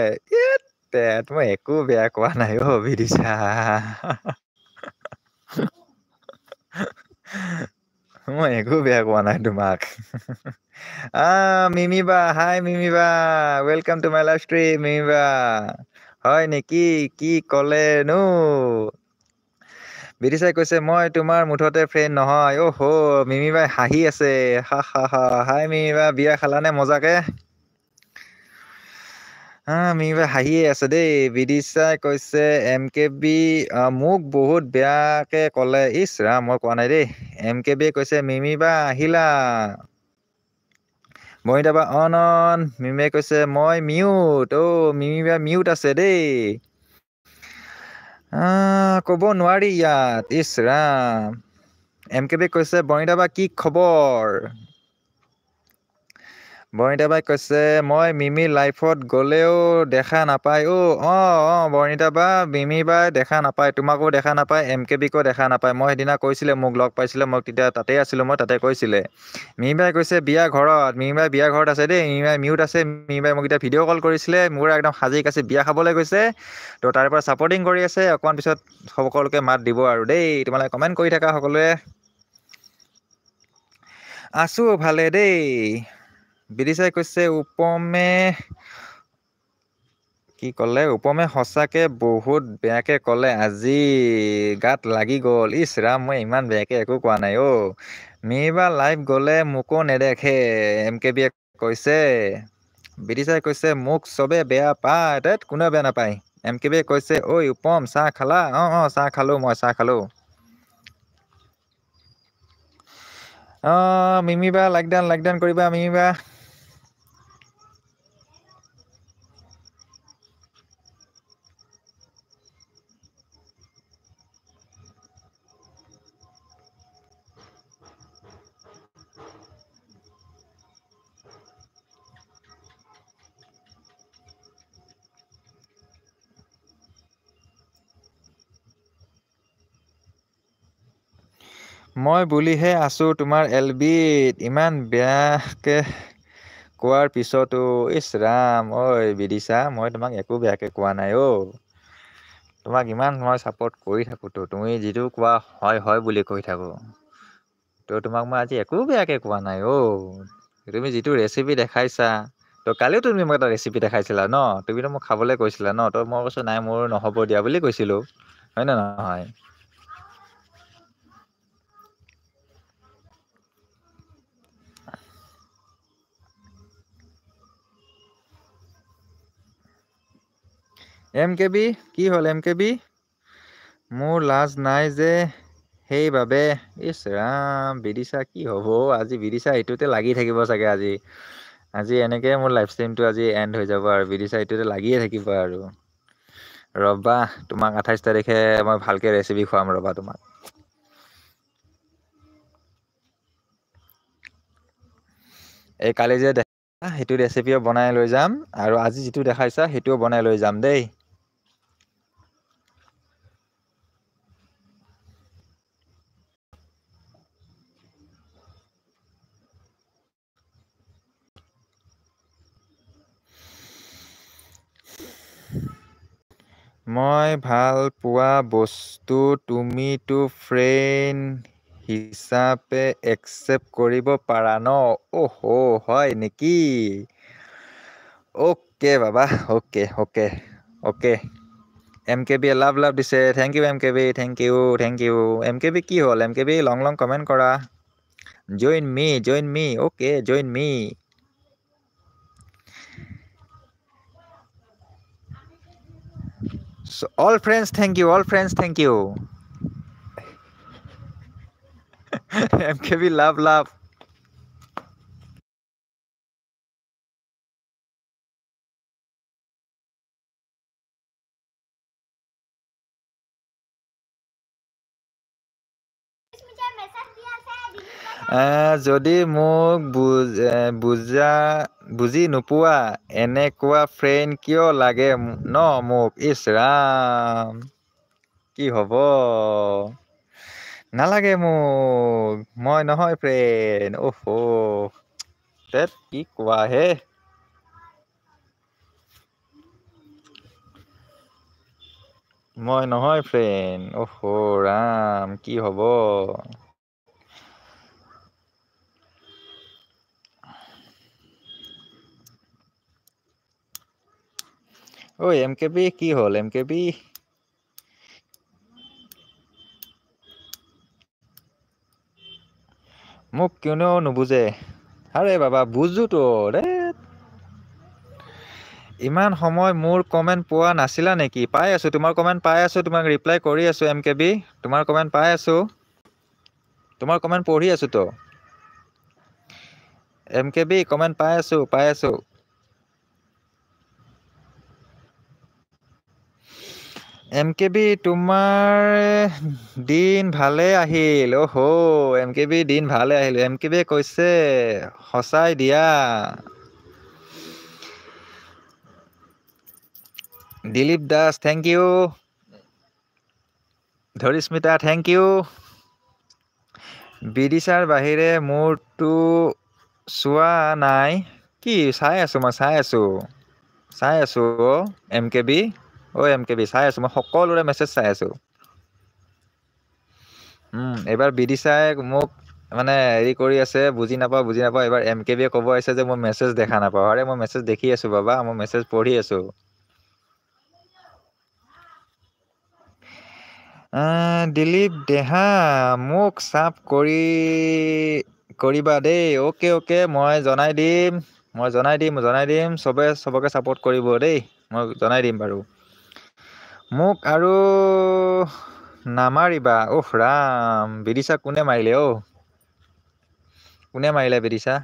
তেত মই একো বেয়া কোৱা নাই অ' Bidisha Moje gubi aku mana itu mak. ah, Mimi ba, hai Mimi ba, welcome to my live stream, Mimi ba. Hoi Niki, ki kole nu. বিদিছাই কৈছে মই তোমাৰ মুঠতে ফ্ৰেণ্ড নহয় অ' হ' মিমি বাই হাঁহি আছে হা হা হা হাই মিমি বা বিয়া খালানে মজাকৈ হা মিহিবাই হাঁহিয়ে আছে দেই বিদিশাই কৈছে এম কে বি মোক বহুত বেয়াকে ক'লে ইচ ৰা মই কোৱা নাই দেই এম কে বিয়ে কৈছে মিমি বা আহিলা মহিতাবা অন অন মিমিয়ে কৈছে মই মিউট অ' মিমি বা মিউট আছে দেই ক'ব নোৱাৰি ইয়াত ইচ ৰাম এম কে বি কৈছে বনিতাবা কি খবৰ বৰ্ণিতা বাই কৈছে মই মিমি লাইফত গ'লেও দেখা নাপায় অ অ অঁ বৰ্ণিতা বা মিমি বাই দেখা নাপায় তোমাকো দেখা নাপায় এম কে বিকো দেখা নাপায় মই সেইদিনা কৈছিলে মোক লগ পাইছিলে মই তেতিয়া তাতেই আছিলোঁ মই তাতে কৈছিলে মিমি বাই কৈছে বিয়া ঘৰত মিমি বাই বিয়া ঘৰত আছে দেই মিমি বাই মিউট আছে মিমি বাই মোক এতিয়া ভিডিঅ' কল কৰিছিলে মোৰ একদম সাজি কাছে বিয়া খাবলৈ গৈছে তো তাৰ পৰা ছাপৰ্টিং কৰি আছে অকণমান পিছত সকলোকে মাত দিব আৰু দেই তোমালোকে কমেণ্ট কৰি থাকা সকলোৱে আছোঁ ভালে দেই বিদিশাই কৈছে উপমে কি ক'লে উপমে সঁচাকে বহুত বেয়াকে ক'লে আজি গাত লাগি গ'ল ইচ ৰাম মই ইমান বেয়াকে একো কোৱা নাই অ' মিবা লাইভ গ'লে মোকো নেদেখে এম কে বিয়ে কৈছে বিদিশাই কৈছে মোক চবে বেয়া পায় তাত কোনেও বেয়া নাপায় এম কে বিয়ে কৈছে ঐ উপম চাহ খালা অঁ অঁ চাহ খালোঁ মই চাহ খালোঁ অঁ মিমিবা লাকডাউন লাকডাউন কৰিবা মিমিবা মই বুলিহে আছোঁ তোমাৰ এল বি ইমান বেয়াকৈ কোৱাৰ পিছতো ইছ ৰাম ঐ বিদিছা মই তোমাক একো বেয়াকৈ কোৱা নাই অ' তোমাক ইমান মই ছাপৰ্ট কৰি থাকোঁতো তুমি যিটো কোৱা হয় হয় বুলি কৈ থাকোঁ তো তোমাক মই আজি একো বেয়াকৈ কোৱা নাই অ' তুমি যিটো ৰেচিপি দেখাইছা তো কালিও তুমি মোক এটা ৰেচিপি দেখাইছিলা ন তুমিতো মোক খাবলৈ কৈছিলা ন তো মই কৈছোঁ নাই মোৰ নহ'ব দিয়া বুলি কৈছিলোঁ হয়নে নহয় এম কে বি কি হ'ল এম কে বি মোৰ লাজ নাই যে সেইবাবে ইচ ৰাম বিদিশা কি হ'ব আজি বিদিশা এইটোতে লাগি থাকিব চাগে আজি আজি এনেকৈ মোৰ লাইফ ষ্টাইমটো আজি এণ্ড হৈ যাব আৰু বিদিশা এইটোতে লাগিয়ে থাকিব আৰু ৰবা তোমাক আঠাইছ তাৰিখে মই ভালকৈ ৰেচিপি খুৱাম ৰবা তোমাক এই কালি যে দেখা সেইটো ৰেচিপিও বনাই লৈ যাম আৰু আজি যিটো দেখাইছা সেইটোও বনাই লৈ যাম দেই মই ভাল পোৱা বস্তু তুমিতো ফ্ৰেণ্ড হিচাপে একচেপ্ট কৰিব পাৰা ন অ' হয় নেকি অ'কে বাবা okay okay okay M K B love love দিছে thank you M K B thank you thank you M K B কি হ'ল M K B long long comment কৰা join me join me okay join me So all friends, thank you. All friends, thank you. MKB, love, love. যদি মোক বুজা বুজি নোপোৱা এনেকুৱা friend কিয় লাগে ন মোক ইচ ৰাম কি হ'ব নালাগে মোক মই নহয় ফ্ৰেণ্ড অ' হেট কি হে মই নহয় ফ্ৰেণ্ড অ' ৰাম কি হ'ব ওই এমকেপি কি হল এমকেপি মোক কিয়নো নুবুজে আৰে বাবা বুজোতো ৰে ইমান সময় মোৰ কমেণ্ট পোৱা নাছিলা নেকি পাই আছোঁ তোমাৰ কমেণ্ট পাই আছোঁ তোমাক ৰিপ্লাই কৰি আছোঁ এম কে বি তোমাৰ কমেণ্ট পাই আছোঁ তোমাৰ কমেণ্ট পঢ়ি আছোঁতো এম কে বি কমেণ্ট পাই আছোঁ পাই আছোঁ এম কে বি তোমাৰ দিন ভালে আহিল অ' হ এম কে বি দিন ভালে আহিল এম কে বি কৈছে সঁচাই দিয়া Dilip Das thank you Dharismita thank you বিদিশাৰ বাহিৰে মোৰতো চোৱা নাই কি চাই আছোঁ মই চাই আছোঁ চাই আছোঁ অ' এম কে বি ঐ এম কে বি চাই আছোঁ মই সকলোৰে মেছেজ চাই আছোঁ এইবাৰ চাই মোক মানে হেৰি কৰি আছে বুজি নাপাওঁ বুজি নাপাওঁ এইবাৰ এম কে বিয়ে ক'ব আহিছে যে মই মেছেজ দেখা নাপাওঁ আৰে মই মেছেজ দেখি আছোঁ বাবা মই মেছেজ পঢ়ি আছোঁ দিলীপ দেহা মোক চাফ কৰি কৰিবা দেই অ'কে অ'কে মই জনাই দিম মই জনাই দিম জনাই দিম চবে চবকে ছাপৰ্ট কৰিব দেই মই জনাই দিম বাৰু মোক আৰু নামাৰিবা অহ ৰাম বিদিছা কোনে মাৰিলে অ কোনে মাৰিলে বিদিছা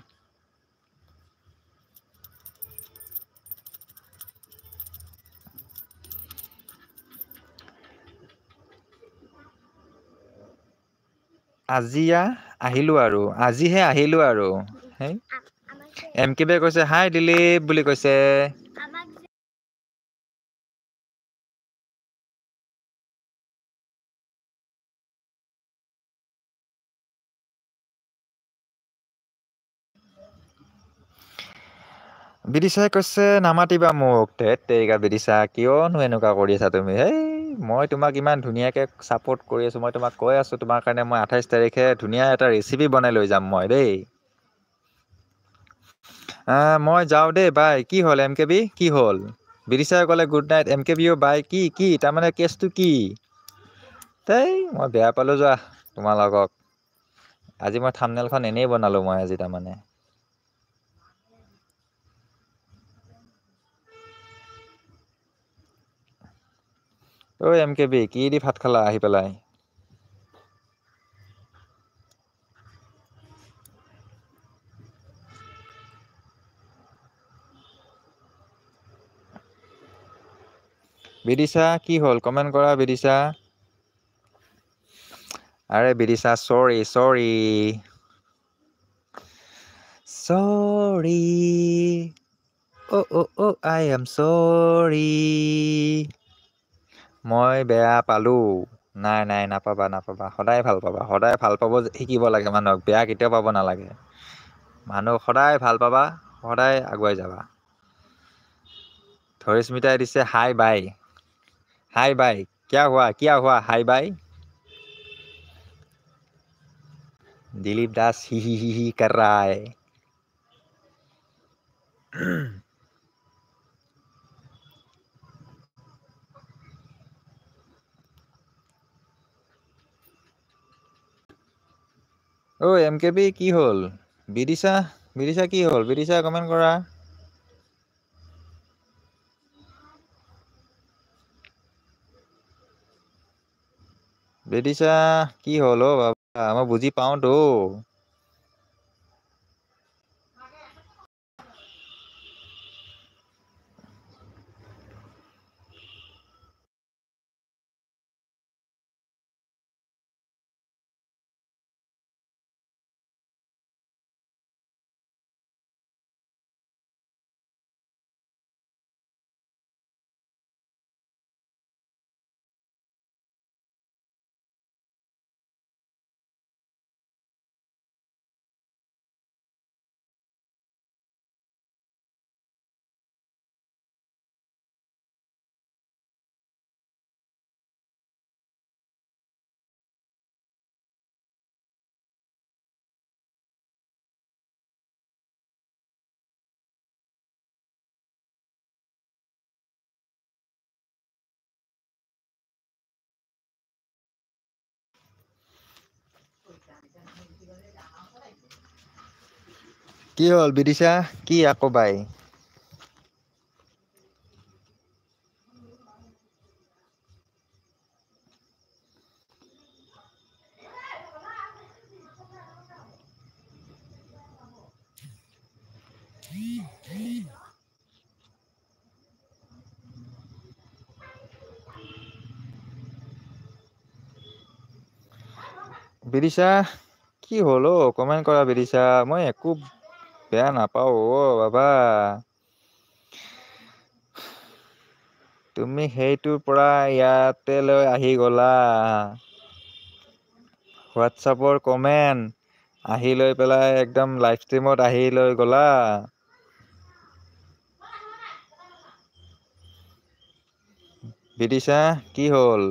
আজিয়া আহিলোঁ আৰু আজিহে আহিলোঁ আৰু এম কে বিয়ে কৈছে হাই দিলীপ বুলি কৈছে বিদিশাই কৈছে নামাতিবা মোক তে তেৰিকা বিদিশা কিয়নো এনেকুৱা কৰি আছা তুমি হেই মই তোমাক ইমান ধুনীয়াকৈ ছাপৰ্ট কৰি আছোঁ মই তোমাক কৈ আছোঁ তোমাৰ কাৰণে মই আঠাইছ তাৰিখে ধুনীয়া এটা ৰেচিপি বনাই লৈ যাম মই দেই মই যাওঁ দেই বাই কি হ'ল এম কে বি কি হ'ল বিদিশাই ক'লে গুড নাইট এম কে বিও বাই কি কি তাৰমানে কেছটো কি তাই মই বেয়া পালোঁ যোৱা তোমালোকক আজি মই থামনেলখন এনেই বনালোঁ মই আজি তাৰমানে ঐ এম কে বি কি দি ভাত খালা আহি পেলাই বিদিশা কি হ'ল কমেণ্ট কৰা বিদিশা আৰে বিদিশা চৰি চৰি চৰি অ' অ' অ' আই এম চৰি মই বেয়া পালোঁ নাই নাই নাপাবা নাপাবা সদায় ভাল পাবা সদায় ভাল পাব শিকিব লাগে মানুহক বেয়া কেতিয়াও পাব নালাগে মানুহ সদায় ভাল পাবা সদায় আগুৱাই যাবা ধৰিস্মিতাই দিছে হাই বাই হাই বাই কিয় হোৱা কিয় হোৱা হাই বাই দিলীপ দাস হি হি হি হি কাৰ ঐ এম কে পি কি হ'ল বিদিশা বিদিশা কি হ'ল বিদিশা কমেণ্ট কৰা বিদিশা কি হ'ল অ' বাবা মই বুজি পাওঁতো Kio albidisha, ki ako bay. Birisa, ki holo, komen kora Birisa, mau ya বেয়া Pau, অ বাবা তুমি সেইটোৰ পৰা ইয়াতে লৈ আহি গ'লা হোৱাটছআপৰ কমেণ্ট আহি লৈ পেলাই একদম লাইভ ষ্ট্ৰীমত আহি লৈ গ'লা বিদিছা কি হ'ল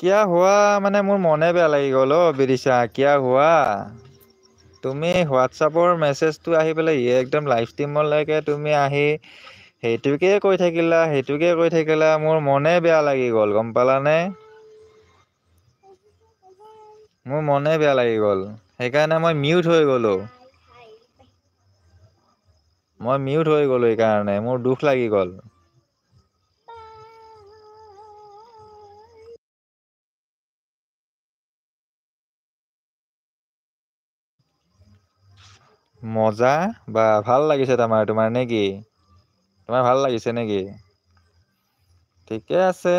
কিয়া হোৱা মানে মোৰ মনে বেয়া লাগি গ'ল অ' বিদিশা কিয়া হোৱা তুমি হোৱাটছআপৰ মেছেজটো আহি পেলাই একদম লাইভ ষ্ট্ৰীমলৈকে তুমি আহি সেইটোকে কৈ থাকিলা সেইটোকে কৈ থাকিলা মোৰ মনে বেয়া লাগি গ'ল গম পালানে মোৰ মনে বেয়া লাগি গ'ল সেইকাৰণে মই মিউট হৈ গ'লোঁ মই মিউট হৈ গ'লোঁ সেইকাৰণে মোৰ দুখ লাগি গ'ল মজা বা ভাল লাগিছে তোমাৰ তোমাৰ নেকি তোমাৰ ভাল লাগিছে নেকি ঠিকে আছে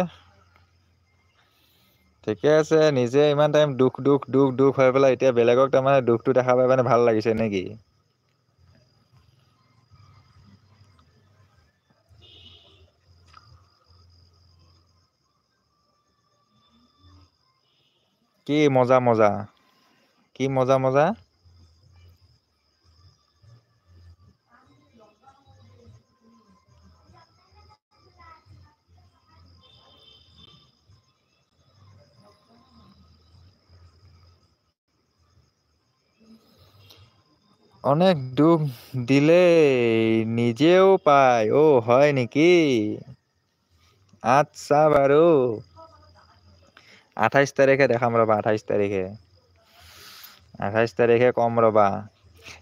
ঠিকে আছে নিজে ইমান টাইম দুখ দুখ দুখ দুখ হৈ পেলাই এতিয়া বেলেগক তাৰমানে দুখটো দেখাব মানে ভাল লাগিছে নেকি কি মজা মজা কি মজা মজা অনেক ডুব দিলে নিজেও পায় ও হয় নাকি আচ্ছা বারো আঠাইশ তারিখে দেখাম ৰ'বা আঠাইছ তাৰিখে আঠাইছ তাৰিখে কম ৰ'বা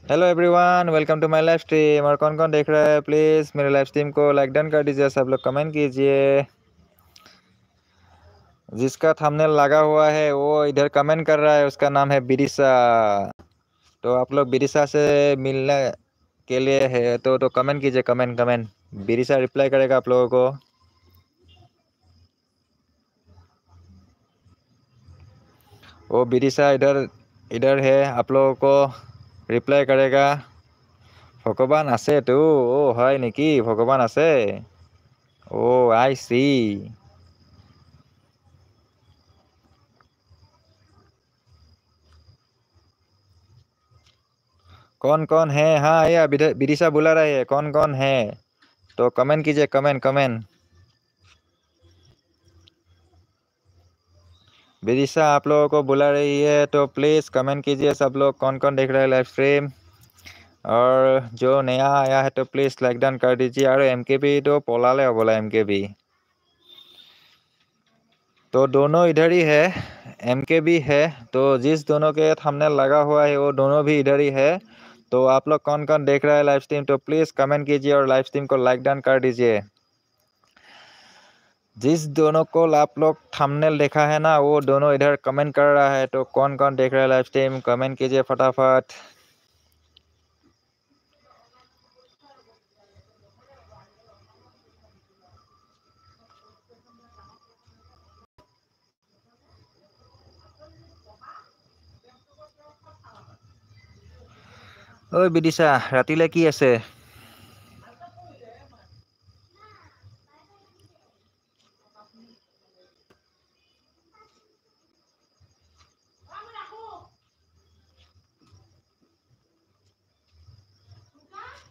hello everyone welcome to my live stream और कौन कौन देख रहा है प्लीज़ मेरे लाइव स्ट्रीम को लाइक डन कर दीजिए सब लोग कमेंट कीजिए जिसका थंबनेल लगा हुआ है वो इधर कमेंट कर रहा है उसका नाम है बिरिसा तो आप लोग बिरिसा से मिलने के लिए है तो तो कमेंट कीजिए कमेंट कमेंट बिरिसा रिप्लाई करेगा आप लोगों को वो बिरिसा इधर इधर है आप लोगों को रिप्लाई करेगा भगवान आसे तो ओ है निकी भगवान आसे ओ आई सी कौन कौन है हाँ ये विदिशा बुला रहे है कौन कौन है तो कमेंट कीजिए कमेंट कमेंट विदिशा आप लोगों को बुला रही है तो प्लीज़ कमेंट कीजिए सब लोग कौन कौन देख रहे हैं लाइव स्ट्रीम और जो नया आया है तो प्लीज़ लाइक डाउन कर दीजिए और एम के बी तो पोलाले बोला एम के बी तो दोनों इधर ही है एम के बी है तो जिस दोनों के थंबनेल लगा हुआ है वो दोनों भी इधर ही है तो आप लोग कौन कौन देख रहा है लाइव स्ट्रीम तो प्लीज़ कमेंट कीजिए और लाइव स्ट्रीम को लाइक डाउन कर दीजिए जिस दोनों को आप लोग थंबनेल देखा है ना वो दोनों इधर कमेंट कर रहा है तो कौन कौन देख रहा है लाइव स्ट्रीम कमेंट कीजिए फटाफट Oh, bidisa, rati lagi ya, se.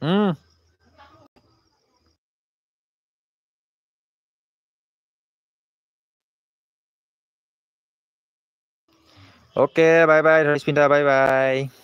Hmm. Oke, okay, bye bye, Rizpinda, bye bye.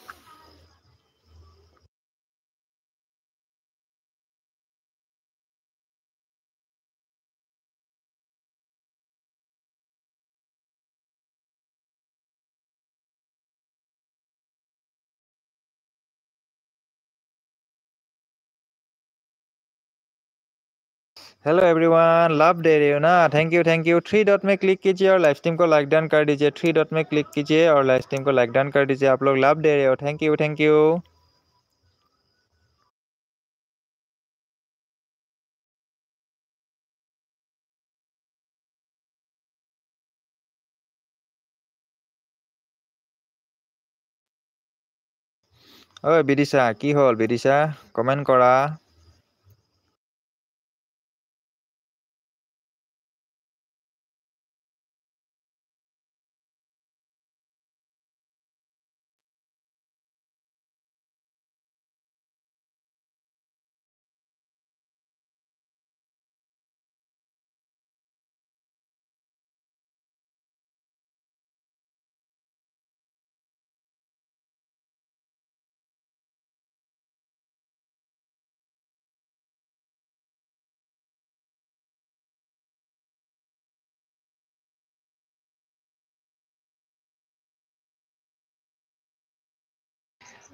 Hello everyone love दे रही हो ना thank you thank you three dot में क्लिक कीजिए और लाइव स्ट्रीम को लाइक डाउन कर दीजिए थ्री डॉट में क्लिक कीजिए और लाइव स्ट्रीम को लाइक डाउन कर दीजिए आप लोग लव दे रहे हो थैंक यू थैंक यू ओ विदिशा की हल विदिशा कमेंट करा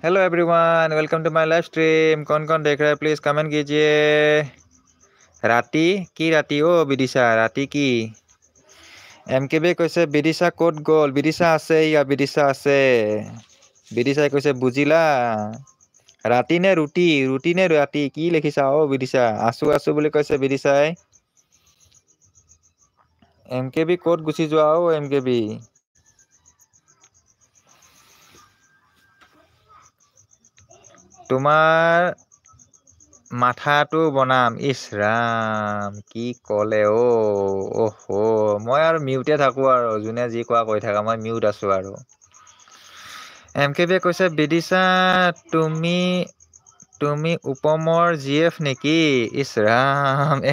hello everyone welcome to my live stream कौन कौन देख रहा है प्लीज कमेंट कीजिए राति की राति ओ विदिशा राति की एम के बे कैसे विदिशा कोट गोल विदिशा आसे या विदिशा आसे विदिशा कैसे बुझिला राति ने रुटी रुटी ने राति की लिखिसा ओ विदिशा आसु आसु बोले कैसे विदिशा है एम के बी कोट गुस्सी जो आओ एम के बी তোমাৰ মাথাটো বনাম ইচ কি ক'লে অ' অহ মই আৰু মিউটে থাকোঁ আৰু যোনে যি কোৱা কৈ থাকা মই মিউট আছোঁ আৰু এম কে বিয়ে কৈছে বিদিশা তুমি তুমি উপমৰ জি এফ নেকি ইচ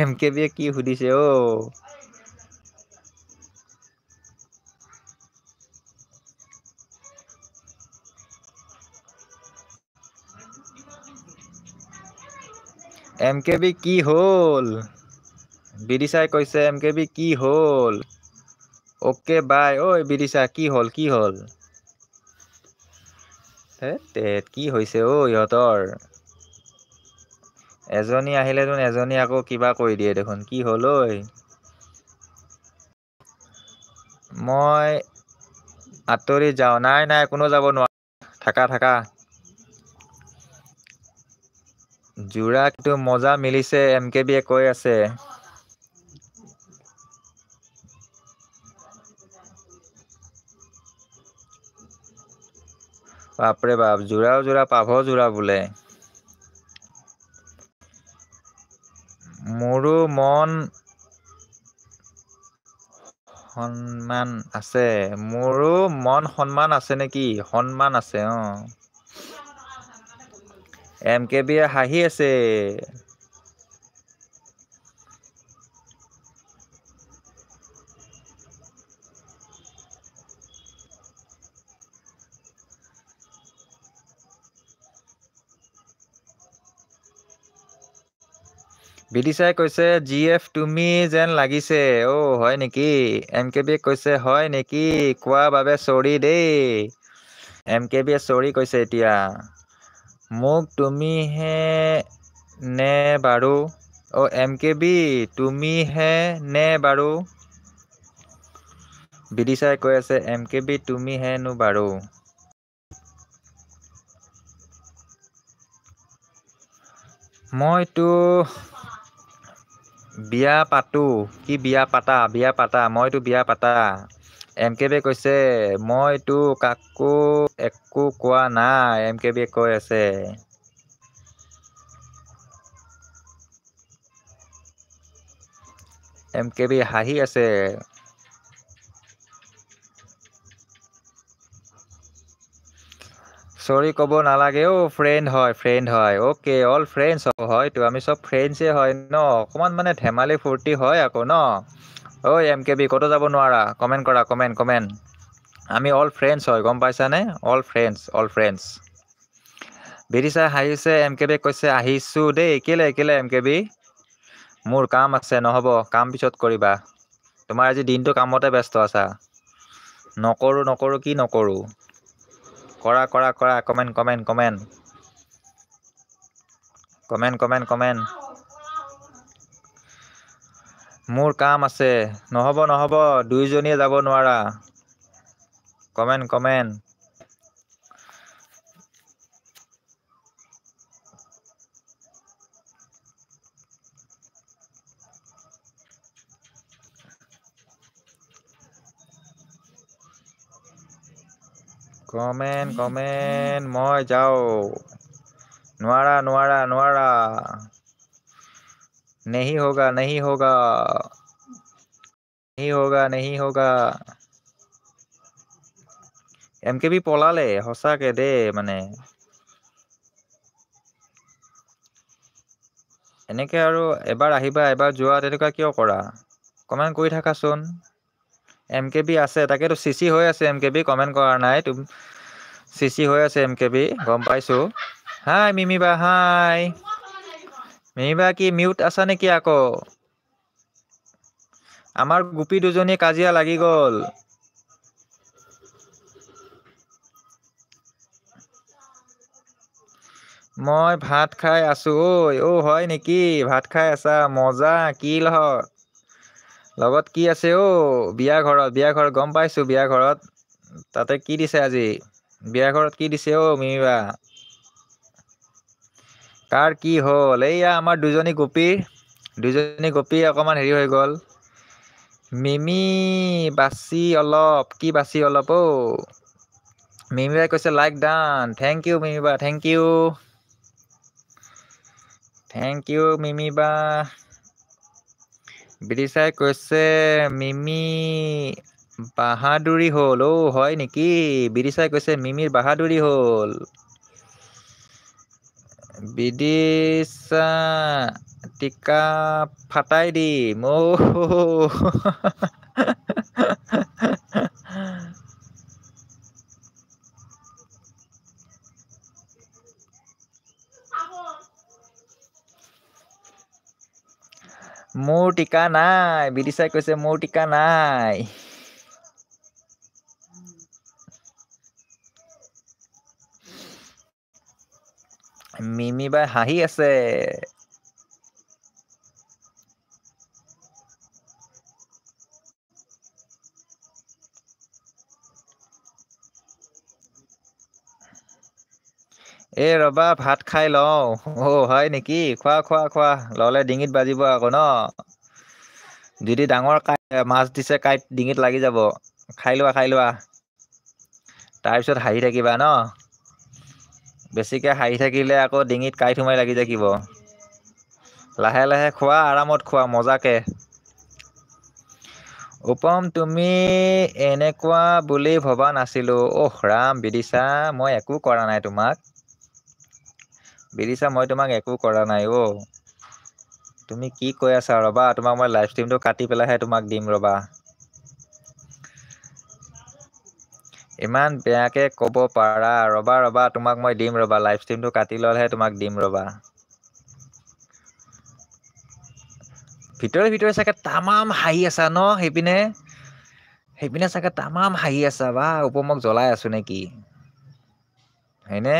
এম কে বিয়ে কি সুধিছে অ' এম কে বি কি হ'ল বিদিশাই কৈছে এম কে বি কি হ'ল অ'কে বাই ঐ বিদিশা কি হ'ল কি হ'ল কি হৈছে অ' ইহঁতৰ এজনী আহিলে দেখোন এজনী আকৌ কিবা কৰি দিয়ে দেখোন কি হ'ল ঐ মই আঁতৰি যাওঁ নাই নাই কোনো যাব নোৱাৰো থাকা থাকা জোৰা কিন্তু মজা মিলিছে এম কে বিয়ে কৈ আছে বাপৰে বাপ জোৰাও জোৰা পাভ জোৰা বোলে মোৰো মন সন্মান আছে মোৰো মন সন্মান আছে নেকি সন্মান আছে অঁ এম কে বিয়ে হাঁহি আছে চাই কৈছে জি এফ তুমি যেন লাগিছে অ' হয় নেকি এম কে বিয়ে কৈছে হয় নেকি কোৱাৰ বাবে চৰি দেই এম কে বিয়ে চৰি কৈছে এতিয়া মোক তুমিহে নে বাৰু অ' এম কে বি তুমিহে নে বাৰু বিডি বিদিশাই কৈ আছে এম কে বি তুমিহে নো বাৰু মইতো বিয়া পাতোঁ কি বিয়া পাতা বিয়া পাতা মইতো বিয়া পাতা এম কে বিয়ে কৈছে মইতো কাকো একো কোৱা নাই এম কে বিয়ে কৈ আছে এম কে বি হাঁহি আছে চৰি ক'ব নালাগে অ' ফ্ৰেণ্ড হয় ফ্ৰেণ্ড হয় অ'কে অল ফ্ৰেণ্ডছ হয়তো আমি চব ফ্ৰেণ্ডছে হয় ন অকণমান মানে ধেমালি ফূৰ্তি হয় আকৌ ন ঐ এম কে বি ক'তো যাব নোৱাৰা কমেণ্ট কৰা কমেণ্ট কমেণ্ট আমি অল ফ্ৰেণ্ডছ হয় গম পাইছানে অল ফ্ৰেণ্ডছ অল ফ্ৰেণ্ডছ বিদিছাই হাঁহিছে এম কে বি কৈছে আহিছোঁ দেই কেলে কেলে এম কে বি মোৰ কাম আছে নহ'ব কাম পিছত কৰিবা তোমাৰ আজি দিনটো কামতে ব্যস্ত আছা নকৰোঁ নকৰোঁ কি নকৰোঁ কৰা কৰা কৰা comment comment comment comment comment comment মোৰ কাম আছে নহ'ব নহ'ব দুইজনীয়ে যাব নোৱাৰা কমেণ্ট কমেণ্ট কমেণ্ট কমেণ্ট মই যাওঁ নোৱাৰা নোৱাৰা নোৱাৰা नहीं होगा नहीं होगा नहीं होगा नहीं होगा एम के भी पलाले हसा के दे माने এনেকে আৰু এবাৰ আহিবা এবাৰ যোৱা তেনেকুৱা কিয় কৰা কমেণ্ট কৰি থাকাচোন এম কে বি আছে তাকেতো চি চি হৈ আছে এম কে বি কমেণ্ট কৰা নাই তুমি চি চি হৈ আছে এম কে বি গম পাইছোঁ হাই মিমি বা হাই মেহিবা কি মিউট আছা নেকি আকৌ আমাৰ গোপী দুজনী কাজিয়া লাগি গ'ল মই ভাত খাই আছো ঐ অ' হয় নেকি ভাত খাই আছা মজা কি লহত লগত কি আছে অ' বিয়া ঘৰত বিয়া ঘৰত গম পাইছোঁ বিয়া ঘৰত তাতে কি দিছে আজি বিয়া ঘৰত কি দিছে অ' মিহিবা কাৰ কি হ'ল এইয়া আমাৰ দুজনী গোপীৰ দুজনী গোপী অকণমান হেৰি হৈ গ'ল মিমি বাচি অলপ কি বাচি অলপ অ' মিমি বাই কৈছে like done thank you Mimi বা thank you thank you Mimi বা বিদিশাই কৈছে মিমি বাহাদুৰী হ'ল অ' হয় নেকি বিদিশাই কৈছে মিমিৰ বাহাদুৰী হ'ল বিদিশা টিকা ফাটাই দিম মোৰ টিকা নাই বিদিশাই কৈছে মোৰ টিকা নাই মিমি বাই হাঁহি আছে ahí এই ৰবা ভাত খাই লওঁ অ হয় নেকি খোৱা খোৱা খোৱা ল'লে ডিঙিত বাজিব আকৌ ন যদি ডাঙৰ কাই মাছ দিছে কাইট ডিঙিত লাগি যাব খাই লোৱা খাই লোৱা তাৰপিছত হাঁহি থাকিবা ন বেছিকে হাঁহি থাকিলে আকৌ ডিঙিত কাঁইট সোমাই লাগি থাকিব লাহে লাহে খোৱা আৰামত খোৱা মজাকে উপম তুমি এনেকুৱা বুলি ভবা নাছিলোঁ অহ ৰাম বিদিছা মই একো কৰা নাই তোমাক বিদিছা মই তোমাক একো কৰা নাই অ' তুমি কি কৈ আছা ৰ'বা তোমাক মই লাইভ ষ্ট্ৰীমটো কাটি পেলাইহে তোমাক দিম ৰ'বা ইমান বেয়াকে ক'ব পাৰা ৰ'বা ৰ'বা তোমাক মই দিম ৰ'বা লাইভ ষ্ট্ৰীমটো কাটি ল'লেহে তোমাক দিম ৰ'বা ভিতৰে ভিতৰে চাগে তামাম হাঁহি আছা ন সেইপিনে সেইপিনে চাগে তামাম হাঁহি আছা বা উপমক জ্বলাই আছো কি হয়নে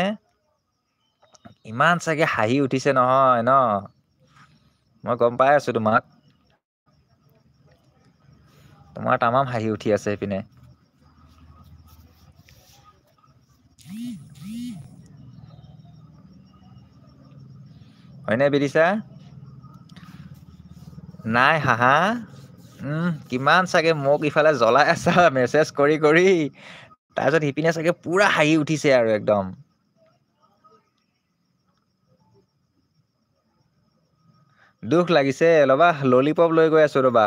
ইমান চাগে হাঁহি উঠিছে নহয় ন মই গম পাই আছোঁ তোমাক তোমাৰ তামাম হাঁহি উঠি আছে সেইপিনে হয়নে বিদিছা নাই হাঁহা কিমান চাগে মোক ইফালে জ্বলাই আছা মেছেজ কৰি কৰি তাৰপিছত সিপিনে চাগে পুৰা হাঁহি উঠিছে আৰু একদম দুখ লাগিছে ৰ'বা ললিপপ লৈ গৈ আছো ৰ'বা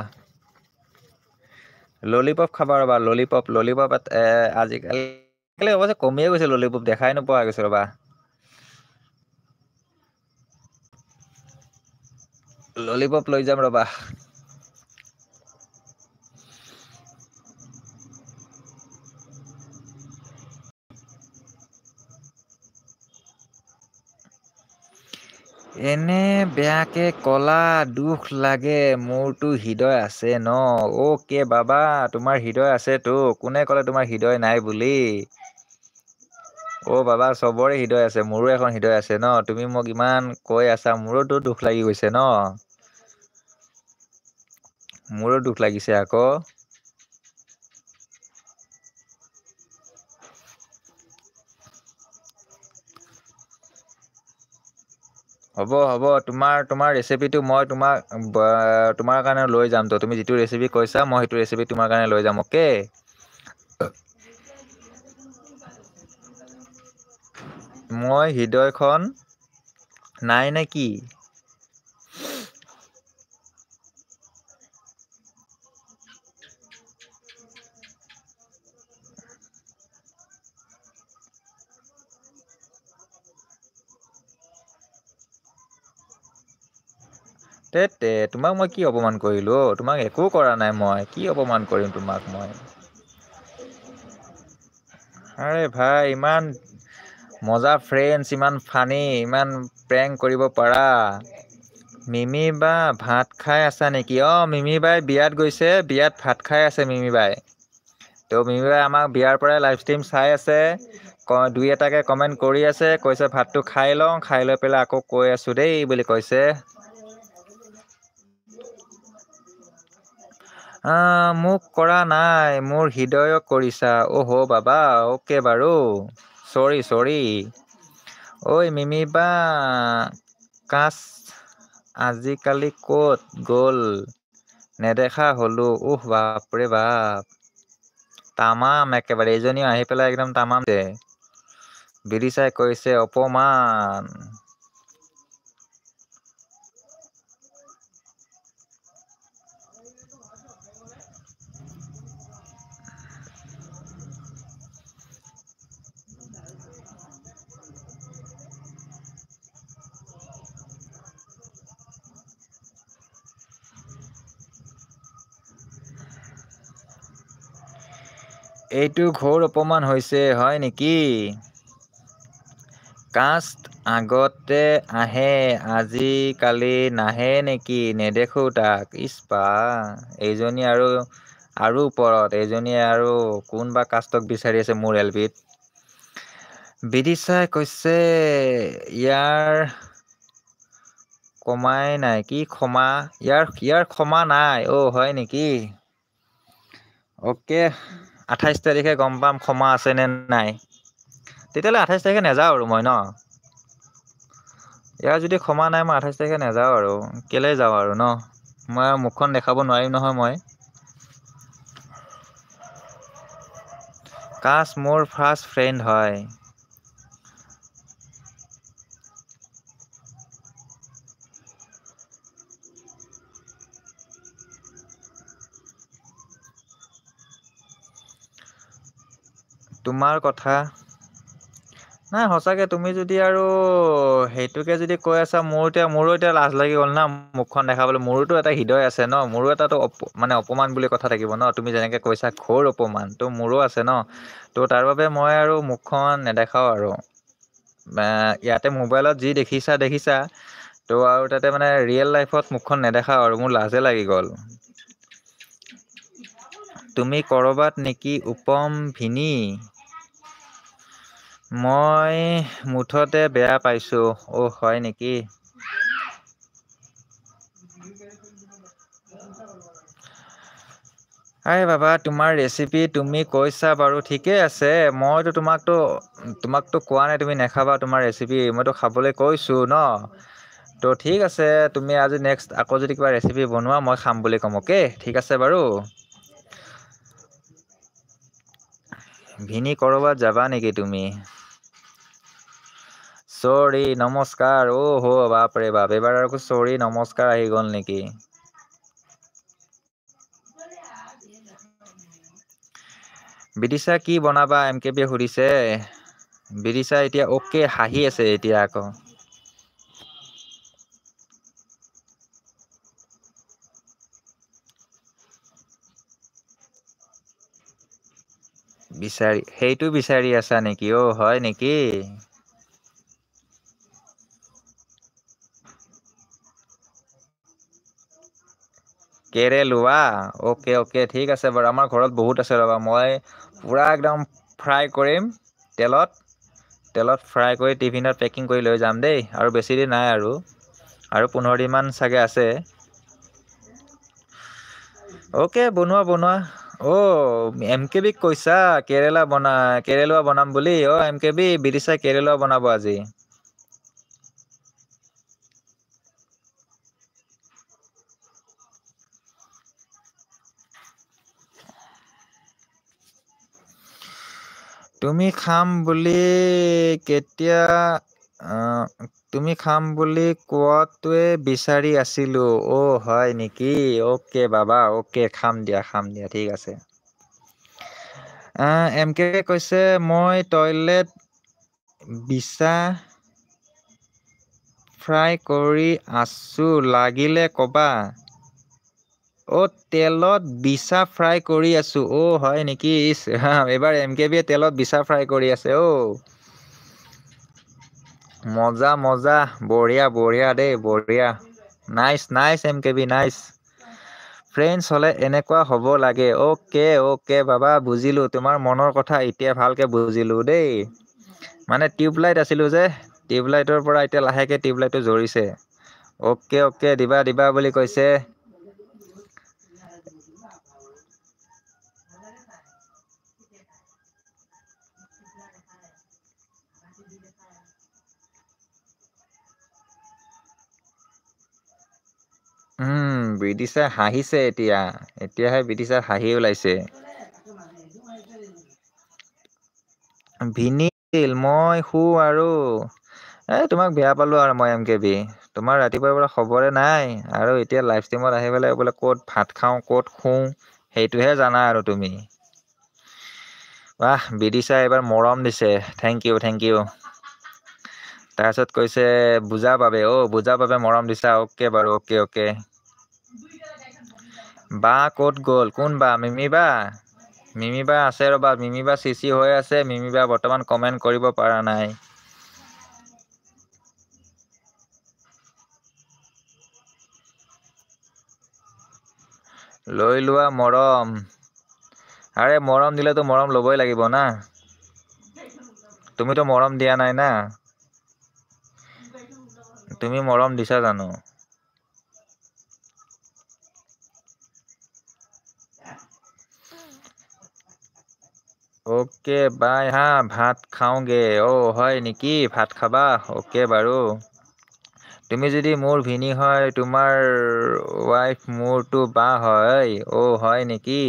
ললিপপ খাবা ৰ'বা ললিপপ ললিপপ আজিকালি অৱশ্যে কমিয়ে গৈছে ললিপপ দেখাই নোপোৱা গৈছে ৰ'বা ললিপপ লৈ যাম ৰবা এনে বেয়াকে কলা দুখ লাগে মোৰতো হৃদয় আছে ন অ' কে বাবা তোমাৰ হৃদয় আছেতো কোনে ক'লে তোমাৰ হৃদয় নাই বুলি অ' বাবা চবৰে হৃদয় আছে মোৰো এখন হৃদয় আছে ন তুমি মোক ইমান কৈ আছা মোৰোতো দুখ লাগি গৈছে ন মোৰো দুখ লাগিছে আকৌ হ'ব হ'ব তোমাৰ তোমাৰ ৰেচিপিটো মই তোমাক তোমাৰ কাৰণে লৈ যাম তো তুমি যিটো ৰেচিপি কৈছা মই সেইটো ৰেচিপি তোমাৰ কাৰণে লৈ যাম অ'কে মই হৃদয়খন নাই নে কি তেতে তোমাক মই কি অপমান কৰিলোঁ তোমাক একো কৰা নাই মই কি অপমান কৰিম তোমাক মই আৰে ভাই ইমান মজা ফ্ৰেণ্ডছ ইমান ফানি ইমান প্ৰেং কৰিব পাৰা মিমি বা ভাত খাই আছা নেকি অঁ মিমি বাই বিয়াত গৈছে বিয়াত ভাত খাই আছে মিমি বাই তো মিমি বাই আমাক বিয়াৰ পৰাই লাইভ ষ্ট্ৰীম চাই আছে ক দুই এটাকে কমেণ্ট কৰি আছে কৈছে ভাতটো খাই লওঁ খাই লৈ পেলাই আকৌ কৈ আছোঁ দেই বুলি কৈছে মোক কৰা নাই মোৰ হৃদয়ক কৰিছা অ' হ' বাবা অ'কে বাৰু চৰি চৰি ঐ মিমি বা কাঁচ আজিকালি ক'ত গ'ল নেদেখা হ'লোঁ উহ বাপৰে বাপ তামাম একেবাৰে এইজনীও আহি পেলাই একদম তামাম দে বিৰি চাই কৈছে অপমান এইটো ঘোৰ অপমান হৈছে হয় নেকি কাষ্ট আগতে আহে আজিকালি নাহে নেকি নেদেখোঁ তাক ইস্পা এইজনী আৰু আৰু ওপৰত এইজনীয়ে আৰু কোনবা কাষ্টক বিচাৰি আছে মোৰ এল বিত বিদিশাই কৈছে ইয়াৰ কমাই নাই কি ক্ষমা ইয়াৰ ইয়াৰ ক্ষমা নাই অ' হয় নেকি অ'কে আঠাইছ তাৰিখে গম পাম ক্ষমা আছেনে নাই তেতিয়াহ'লে আঠাইছ তাৰিখে নেযাওঁ আৰু মই ন ইয়াৰ যদি ক্ষমা নাই মই আঠাইছ তাৰিখে নেযাওঁ আৰু কেলৈ যাওঁ আৰু ন মই মুখখন দেখাব নোৱাৰিম নহয় মই কাছ মোৰ ফাৰ্ষ্ট ফ্ৰেণ্ড হয় তোমাৰ কথা নাই সঁচাকৈ তুমি যদি আৰু সেইটোকে যদি কৈ আছা মোৰ এতিয়া মোৰো এতিয়া লাজ লাগি গ'ল ন মুখখন দেখাবলৈ মোৰোতো এটা হৃদয় আছে ন মোৰো এটাতো অপ মানে অপমান বুলি কথা থাকিব ন তুমি যেনেকৈ কৈছা ঘৰ অপমান তো মোৰো আছে ন তো তাৰ বাবে মই আৰু মুখখন নেদেখাওঁ আৰু ইয়াতে মোবাইলত যি দেখিছা দেখিছা ত' আৰু তাতে মানে ৰিয়েল লাইফত মুখখন নেদেখাওঁ আৰু মোৰ লাজে লাগি গ'ল তুমি ক'ৰবাত নেকি উপম ভিনী মই মুঠতে বেয়া পাইছো অ হয় নেকি আই বাবা তোমাৰ ৰেচিপি তুমি কৈছা বাৰু ঠিকে আছে মইতো তোমাকতো তোমাকতো কোৱা নাই তুমি নেখাবা তোমাৰ ৰেচিপি মইতো খাবলৈ কৈছোঁ ন তো ঠিক আছে তুমি আজি নেক্সট আকৌ যদি কিবা ৰেচিপি বনোৱা মই খাম বুলি ক'ম অ'কে ঠিক আছে বাৰু ভিনি ক'ৰবাত যাবা নেকি তুমি চৰি নমস্কাৰ অ' হ বাপ ৰে বাপ এইবাৰ আকৌ চৰি নমস্কাৰ আহি গ'ল নেকি বিদিশা কি বনাবা এম কে বিয়ে সুধিছে বিদিশা এতিয়া অ'কে হাঁহি আছে এতিয়া আকৌ বিচাৰি সেইটো বিচাৰি আছা নেকি অ' হয় নেকি কেৰেলোৱা অ'কে অ'কে ঠিক আছে বাৰু আমাৰ ঘৰত বহুত আছে ৰ'বা মই পূৰা একদম ফ্ৰাই কৰিম তেলত তেলত ফ্ৰাই কৰি টিফিনত পেকিং কৰি লৈ যাম দেই আৰু বেছিদিন নাই আৰু আৰু পোন্ধৰ দিনমান চাগে আছে অ'কে বনোৱা বনোৱা অ' এম কে বিক কৈছা কেৰেলা বনা কেৰেলোৱা বনাম বুলি অ' এম কে বি বিদিছাই কেৰেলুৱা বনাব আজি তুমি খাম বুলি কেতিয়া তুমি খাম বুলি কোৱাটোৱে বিচাৰি আছিলোঁ অ' হয় নেকি অ'কে বাবা অ'কে খাম দিয়া খাম দিয়া ঠিক আছে এম কে কৈছে মই টয়লেট বিচা ফ্ৰাই কৰি আছোঁ লাগিলে ক'বা অ' তেলত বিছা ফ্ৰাই কৰি আছোঁ অ' হয় নেকি ইচ এইবাৰ এম কে বিয়ে তেলত বিছা ফ্ৰাই কৰি আছে অ' মজা মজা বঢ়িয়া বঢ়িয়া দেই বঢ়িয়া nice nice M K B nice friends হ'লে এনেকুৱা হ'ব লাগে অ'কে অ'কে বাবা বুজিলোঁ তোমাৰ মনৰ কথা এতিয়া ভালকৈ বুজিলোঁ দেই মানে টিউবলাইট আছিলোঁ যে টিউবলাইটৰ পৰা এতিয়া লাহেকৈ টিউবলাইটটো জৰিছে অ'কে অ'কে দিবা দিবা বুলি কৈছে ব্ৰিটিছে হাঁহিছে এতিয়া এতিয়াহে ব্ৰিটিছে হাঁহি ওলাইছে ভিনিল মই শু আৰু এই তোমাক বেয়া পালো আৰু মই এম কে বি তোমাৰ ৰাতিপুৱাৰ পৰা খবৰে নাই আৰু এতিয়া লাইভ ষ্ট্ৰীমত আহি পেলাই বোলে ক'ত ভাত খাওঁ ক'ত শুওঁ সেইটোহে জানা আৰু তুমি বাহ বিদিছা এইবাৰ মৰম দিছে থেংক ইউ থেংক ইউ তাৰপিছত কৈছে বুজা বাবে অ' বুজাৰ বাবে মৰম দিছা অ'কে বাৰু অ'কে অ'কে বা ক'ত গ'ল কোন বা মিমিবা বা আছে ৰ'বা মিমি বা চি চি হৈ আছে মিমি বা বৰ্তমান কমেণ্ট কৰিব পৰা নাই লৈ লোৱা মৰম আৰে মৰম দিলেতো মৰম ল'বই লাগিব না তুমিতো মৰম দিয়া নাই না তুমি মৰম দিছা জানো অ'কে বাই হা ভাত খাওঁগে অ' হয় নেকি ভাত খাবা অ'কে বাৰু তুমি যদি মোৰ ভিনী হয় তোমাৰ ৱাইফ মোৰতো বা হয় অ' হয় নেকি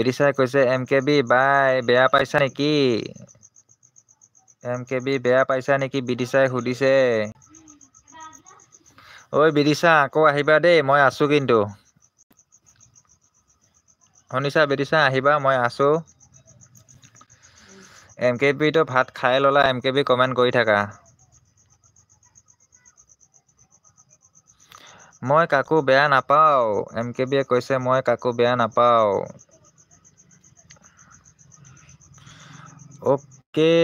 বিদিশাই কৈছে এম কে বি বাই বেয়া পাইছা নেকি এম কে বি বেয়া পাইছা নেকি বিদিশাই সুধিছে ঐ বিদিশা আকৌ আহিবা দেই মই আছোঁ কিন্তু শুনিছা বিদিশা আহিবা মই আছোঁ এম কে বিটো ভাত খাই ল'লা এম কে বি কমেণ্ট কৰি থাকা মই কাকো বেয়া নাপাওঁ এম কে বিয়ে কৈছে মই কাকো বেয়া নাপাওঁ অ'কে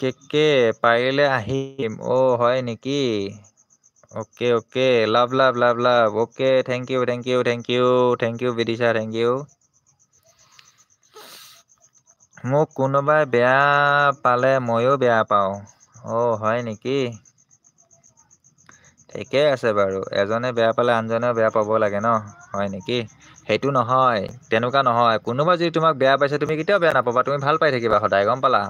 কে কে পাৰিলে আহিম অ' হয় নেকি okay okay love love love love okay thank you thank you thank you thank you Vidisha thank you মোক কোনোবাই বেয়া পালে ময়ো বেয়া পাওঁ অ' হয় নেকি ঠিকেই আছে বাৰু এজনে বেয়া পালে আনজনেও বেয়া পাব লাগে ন হয় নেকি সেইটো নহয় তেনেকুৱা নহয় কোনোবা যদি তোমাক বেয়া পাইছে তুমি কেতিয়াও বেয়া নাপাবা তুমি ভাল পাই থাকিবা সদায় গম পালা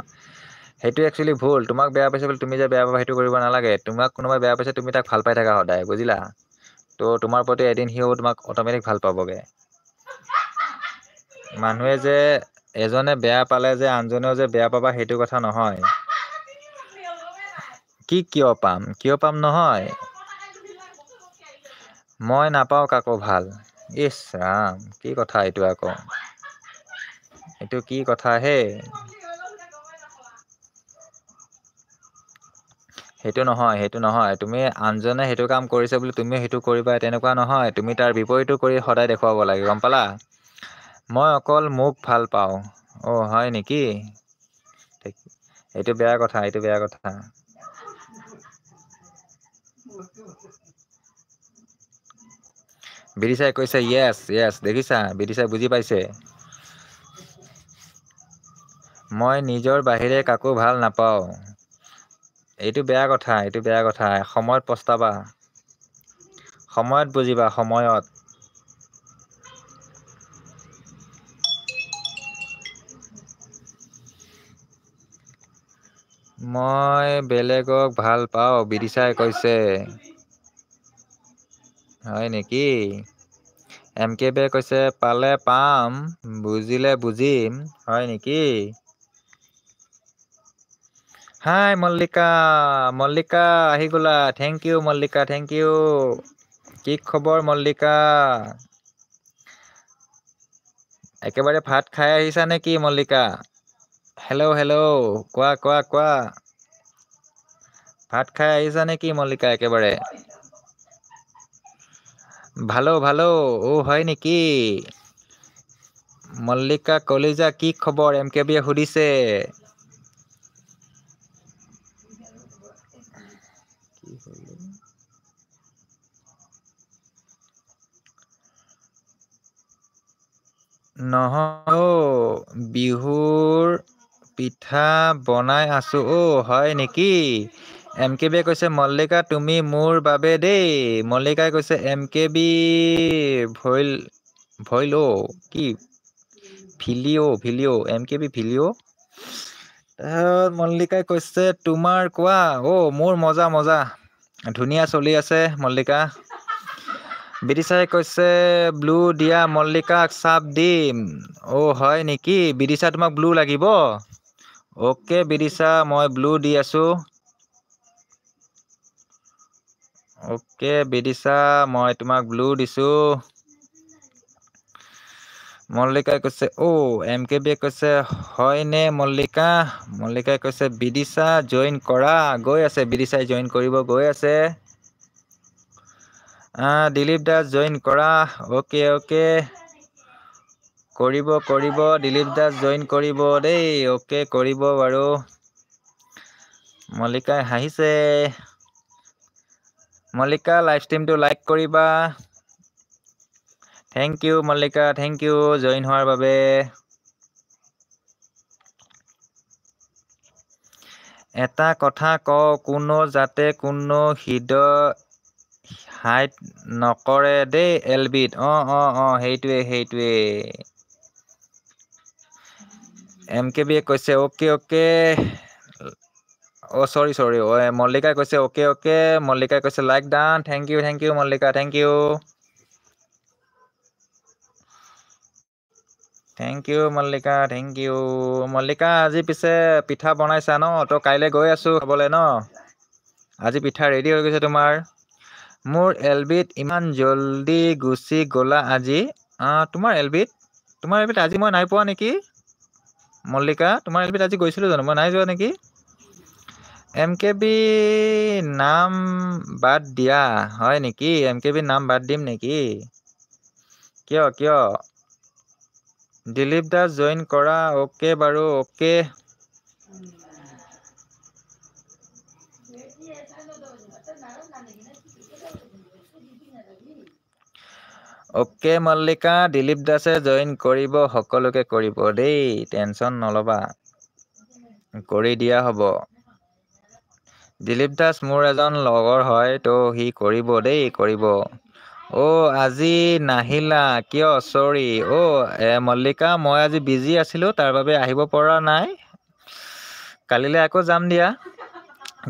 সেইটো একচুৱেলি ভুল তোমাক বেয়া পাইছে বুলি তুমি যে বেয়া পাবা সেইটো কৰিব নালাগে তোমাক কোনোবাই বেয়া পাইছে তুমি তাক ভাল পাই থাকা সদায় বুজিলা তো তোমাৰ প্ৰতি এদিন সিও তোমাক অট'মেটিক ভাল পাবগৈ মানুহে যে এজনে বেয়া পালে যে আনজনেও যে বেয়া পাবা সেইটো কথা নহয় কি কিয় পাম কিয় পাম নহয় মই নাপাওঁ কাকো ভাল ইচ ৰাম কি কথা এইটো আকৌ এইটো কি কথা হে সেইটো নহয় সেইটো নহয় তুমি আনজনে সেইটো কাম কৰিছে বুলি তুমিও সেইটো কৰিবা তেনেকুৱা নহয় তুমি তাৰ বিপৰীতো কৰি সদায় দেখুৱাব লাগে গম পালা মই অকল মোক ভাল পাওঁ অঁ হয় নেকি এইটো বেয়া কথা এইটো বেয়া কথা বিদি বিদিশাই কৈছে য়েছ য়েছ দেখিছা বিদি বিদিশাই বুজি পাইছে মই নিজৰ বাহিৰে কাকো ভাল নাপাওঁ এইটো বেয়া কথা এইটো বেয়া কথা সময়ত পস্তাবা সময়ত বুজিবা সময়ত মই বেলেগক ভাল পাওঁ বিদিশাই কৈছে হয় নেকি এম কে বে কৈছে পালে পাম বুজিলে বুজিম হয় নেকি হাই মল্লিকা মল্লিকা আহি গ'লা thank you Mallika thank you কি খবৰ মল্লিকা একেবাৰে ভাত খাই আহিছা নে কি মল্লিকা হেল্ল' হেল্ল' কোৱা কোৱা কোৱা ভাত খাই আহিছা নেকি মল্লিকা একেবাৰে ভালো ভালো অ' হয় নেকি মল্লিকা কলিজা কি খবৰ এম কে বিয়ে সুধিছে নহয় বিহুৰ পিঠা বনাই আছো অ' হয় নেকি এম কে বিয়ে কৈছে মল্লিকা তুমি মোৰ বাবে দেই মল্লিকাই কৈছে এম কে বি ভইল ভইল অ' কি ভিলি অ' ভিলি অ' এম কে বি ভিলি অ' তাৰপিছত মল্লিকাই কৈছে তোমাৰ কোৱা অ' মোৰ মজা মজা ধুনীয়া চলি আছে মল্লিকা বিদিশাই কৈছে ব্লু দিয়া মল্লিকাক চাপ দিম অ' হয় নেকি বিদিশা তোমাক ব্লু লাগিব অ'কে বিদিশা মই ব্লু দি আছোঁ ওকে বিদিশা মই তোমাক ব্লু দিছোঁ মল্লিকাই কৈছে অ' এম কে বিয়ে কৈছে হয়নে মল্লিকা মল্লিকাই কৈছে বিদিশা জইন কৰা গৈ আছে বিদিশাই জইন কৰিব গৈ আছে দিলীপ দাস জইন কৰা অ'কে অ'কে কৰিব কৰিব দিলীপ দাস জইন কৰিব দেই অ'কে কৰিব বাৰু মল্লিকাই হাঁহিছে মল্লিকা লাইভ ষ্ট্ৰীমটো লাইক কৰিবা thank you Mallika thank you join হোৱাৰ বাবে এটা কথা কওঁ কোনো যাতে কোনো হৃদ হাইট নকৰে দেই এল বিত অঁ অঁ অঁ সেইটোৱে সেইটোৱে এম কে বিয়ে কৈছে অ'কে অ'কে অঁ চৰি চৰি মল্লিকাই কৈছে অ'কে অ'কে মল্লিকাই কৈছে like done thank you thank you Mallika thank you thank you Mallika thank you Mallika আজি পিছে পিঠা বনাইছা ন তই কাইলৈ গৈ আছোঁ খাবলৈ ন আজি পিঠা ৰেডি হৈ গৈছে তোমাৰ মোৰ এল বিত ইমান জল্দি গুচি গ'লা আজি তোমাৰ এল বিত তোমাৰ এল এলবিত আজি মই নাই পোৱা নেকি মল্লিকা তোমাৰ এল এলবিত আজি গৈছিলোঁ জানো মই নাই যোৱা নেকি এম কে বি নাম বাদ দিয়া হয় নেকি এম কে বি নাম বাদ দিম নেকি কিয় কিয় দিলীপ দাস জইন কৰা অ'কে বাৰু অ'কে অ'কে মল্লিকা দিলীপ দাসে জইন কৰিব সকলোকে কৰিব দেই টেনশ্যন নল'বা কৰি দিয়া হ'ব দিলীপ দাস মোৰ এজন লগৰ হয় তো সি কৰিব দেই কৰিব অ' আজি নাহিলা কিয় চৰি অ' মল্লিকা মই আজি বিজি আছিলোঁ তাৰ বাবে আহিব পৰা নাই কালিলৈ আকৌ যাম দিয়া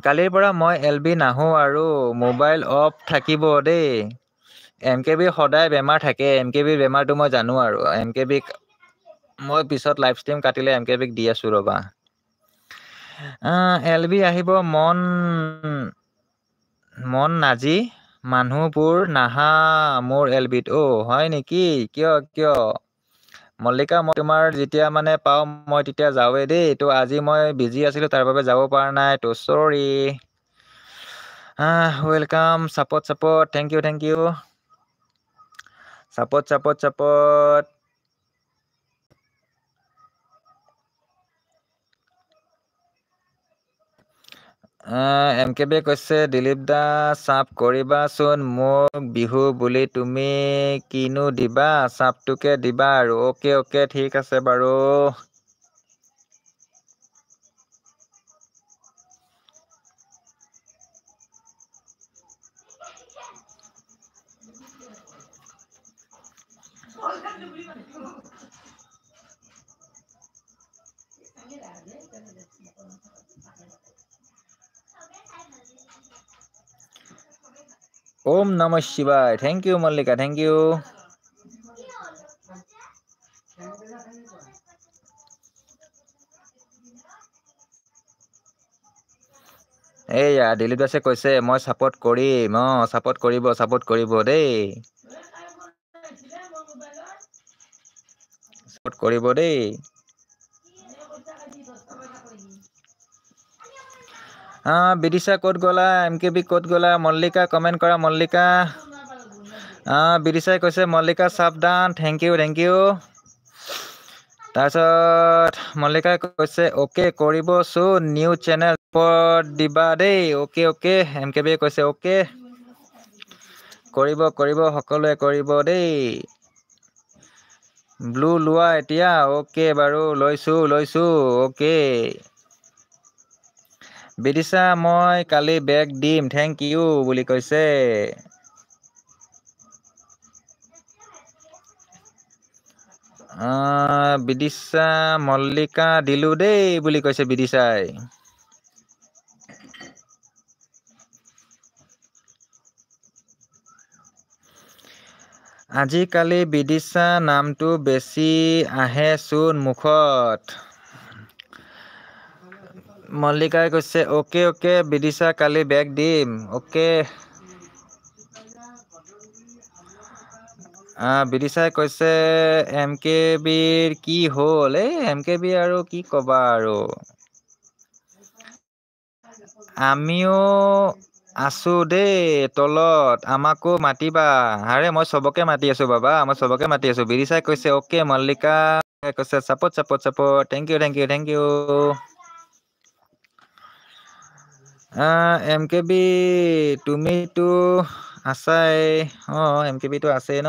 কালিৰ পৰা মই এল বি নাহোঁ আৰু মোবাইল অফ থাকিব দেই এম কে বি সদায় বেমাৰ থাকে এম কে বিৰ বেমাৰটো মই জানো আৰু এম কে বিক মই পিছত লাইভ ষ্ট্ৰীম কাটিলে এম কে বিক দি আছোঁ ৰ'বা এল বি আহিব মন মন নাজি মানুহবোৰ নাহা মোৰ এল বিত অ' হয় নেকি কিয় কিয় মল্লিকা মই তোমাৰ যেতিয়া মানে পাওঁ মই তেতিয়া যাওঁৱেই দেই তো আজি মই বিজি আছিলোঁ তাৰ বাবে যাব পৰা নাই তো sorry welcome support support thank you thank you চাপত চাপত চাপত এম কে বি কৈছে দিলীপ দা চাপ কৰিবাচোন মোক বিহু বুলি তুমি কিনো দিবা চাপটোকে দিবা আৰু অ'কে অ'কে ঠিক আছে বাৰু ओम नमः शिवाय thank you Mallika thank you এইয়া দিলীপ দাসে কৈছে মই ছাপৰ্ট কৰিম অঁ ছাপৰ্ট কৰিব ছাপৰ্ট কৰিব দেই ছাপৰ্ট কৰিব দেই বিদিশা ক'ত গ'লা এম কে বি ক'ত গ'লা মল্লিকা কমেণ্ট কৰা মল্লিকা বিদিশাই কৈছে মল্লিকা চাপডান থেংক ইউ থেংক ইউ তাৰপিছত মল্লিকাই কৈছে অ'কে কৰিবচোন নিউ চেনেল দিবা দেই অ'কে অ'কে এম কে বিয়ে কৈছে অ'কে কৰিব কৰিব সকলোৱে কৰিব দেই ব্লু লোৱা এতিয়া অ'কে বাৰু লৈছোঁ লৈছোঁ অ'কে বিদিশা মই কালি বেগ দিম থেংক ইউ বুলি কৈছে বিদিশা মল্লিকা দিলোঁ দেই বুলি কৈছে বিদিশাই আজিকালি বিদিশা নামটো বেছি আহেচোন মুখত মল্লিকাই কৈছে অ'কে অ'কে বিদিশা কালি বেগ দিম অ'কে বিদিশাই কৈছে এম কে বিৰ কি হ'ল এই এম কে বি আৰু কি ক'বা আৰু আমিও আছোঁ দেই তলত আমাকো মাতিবা হাৰে মই চবকে মাতি আছোঁ বাবা মই চবকে মাতি আছোঁ বিদিশাই কৈছে অ'কে মল্লিকা কৈছে support support support thank you thank you thank you M K B তুমিতো আছাই অঁ এম কে বিটো আছেই ন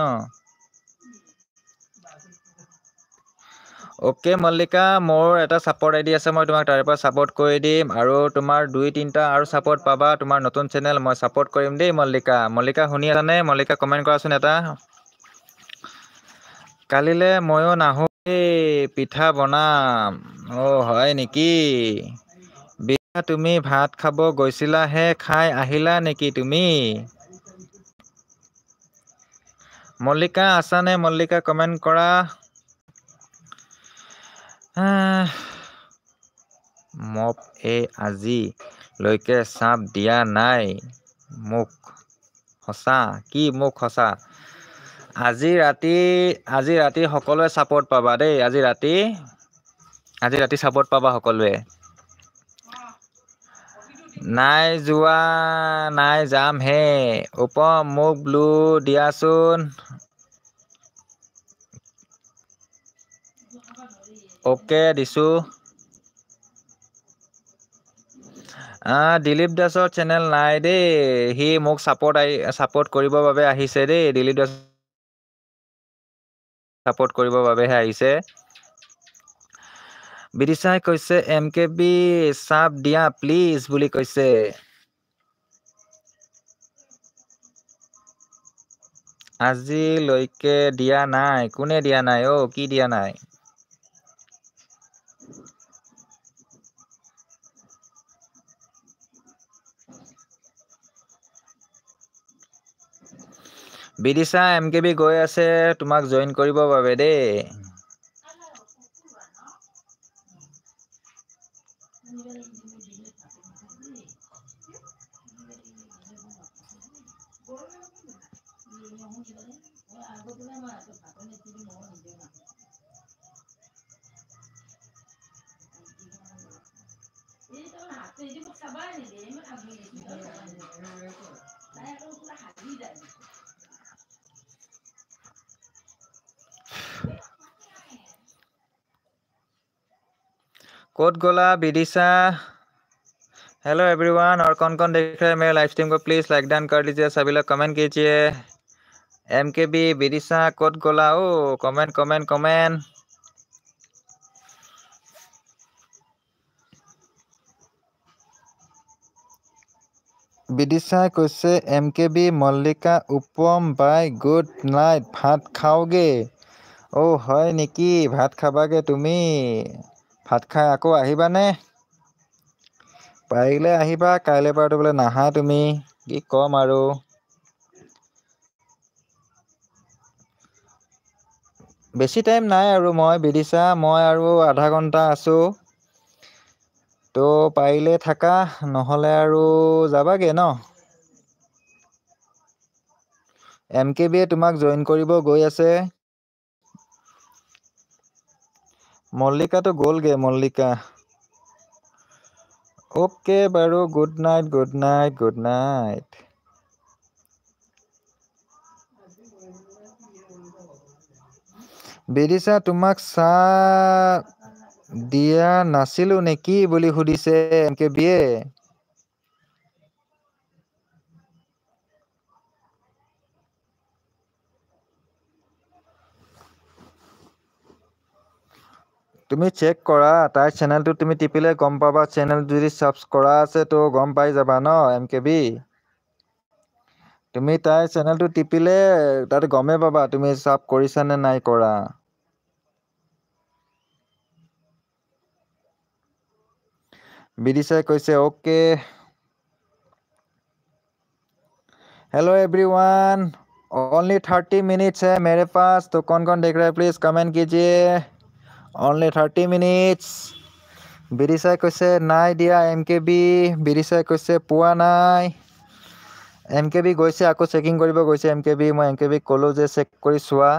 অ'কে মল্লিকা মোৰ এটা ছাপৰ্ট আইডি আছে মই তোমাক তাৰে পৰা ছাপৰ্ট কৰি দিম আৰু তোমাৰ দুই তিনিটা আৰু ছাপৰ্ট পাবা তোমাৰ নতুন চেনেল মই ছাপৰ্ট কৰিম দেই মল্লিকা মল্লিকা শুনি আছানে মল্লিকা কমেণ্ট কৰাচোন এটা কালিলৈ ময়ো নাহো এই পিঠা বনাম অ' হয় নেকি তুমি ভাত খাব গৈছিলা হে খাই আহিলা নেকি তুমি মল্লিকা আছানে মল্লিকা কমেণ্ট কৰা মপ এই আজিলৈকে চাপ দিয়া নাই মোক সঁচা কি মোক সঁচা আজি ৰাতি আজি ৰাতি সকলোৱে চাপৰ্ট পাবা দেই আজি ৰাতি আজি ৰাতি চাপৰ্ট পাবা সকলোৱে নাই যোৱা নাই যাম হে উপ মোক ব্লু দিয়াচোন অ'কে দিছোঁ দিলীপ দাসৰ চেনেল নাই দেই সি মোক ছাপৰ্ট আহি ছাপৰ্ট কৰিবৰ বাবে আহিছে দেই দিলীপ দাস ছাপৰ্ট কৰিবৰ বাবেহে আহিছে বিদিশাই কৈছে এম কে বি চাপ দিয়া প্লিজ বুলি কৈছে আজিলৈকে দিয়া নাই কোনে দিয়া নাই অ' কি দিয়া নাই বিদিশা এম কে বি গৈ আছে তোমাক জইন কৰিবৰ বাবে দেই कोट गोला विदिशा हेलो एवरीवन और कौन कौन देख रहे हैं मेरे लाइव स्ट्रीम को प्लीज़ लाइक डाउन कर लीजिए सभी लोग कमेंट कीजिए एम के बी विदिशा कोट गोला ओ कमेंट कमेंट कमेंट विदिशा कैसे M K B Mallika Upam bye good night भात खाओगे ओ है निकी भात खाबागे तुम्हें ভাত খাই আকৌ আহিবানে পাৰিলে আহিবা কাইলৈ পৰাটো বোলে নাহা তুমি কি ক'ম আৰু বেছি টাইম নাই আৰু মই বিদিছা মই আৰু আধা ঘণ্টা আছোঁ তো পাৰিলে থাকা নহ'লে আৰু যাবাগে ন এম কে বিয়ে তোমাক জইন কৰিব গৈ আছে মল্লিকাটো গ'লগে মল্লিকা অ'কে বাৰু good night good night good night Vidisha তোমাক চাহ দিয়া নাছিলো নেকি বুলি সুধিছে এম বিয়ে তুমি চেক কৰা তাইৰ চেনেলটো তুমি টিপিলে গম পাবা চেনেল যদি ছাবছ কৰা আছে তো গম পাই যাবা ন এম কে বি তুমি তাইৰ চেনেলটো টিপিলে তাত গমেই পাবা তুমি ছাব কৰিছা নে নাই কৰা বিদিশাই কৈছে okay hello' everyone only thirty minutes হে মেৰে পাছ তো কণ কণ দেখ প্লিজ কমেণ্ট কিজিয়ে অনলি থাৰ্টি মিনিটছ চাই কৈছে নাই দিয়া এম কে বি চাই কৈছে পোৱা নাই এম কে বি গৈছে আকৌ চেকিং কৰিব গৈছে এম কে বি মই এম কে বিক ক'লোঁ যে চেক কৰি চোৱা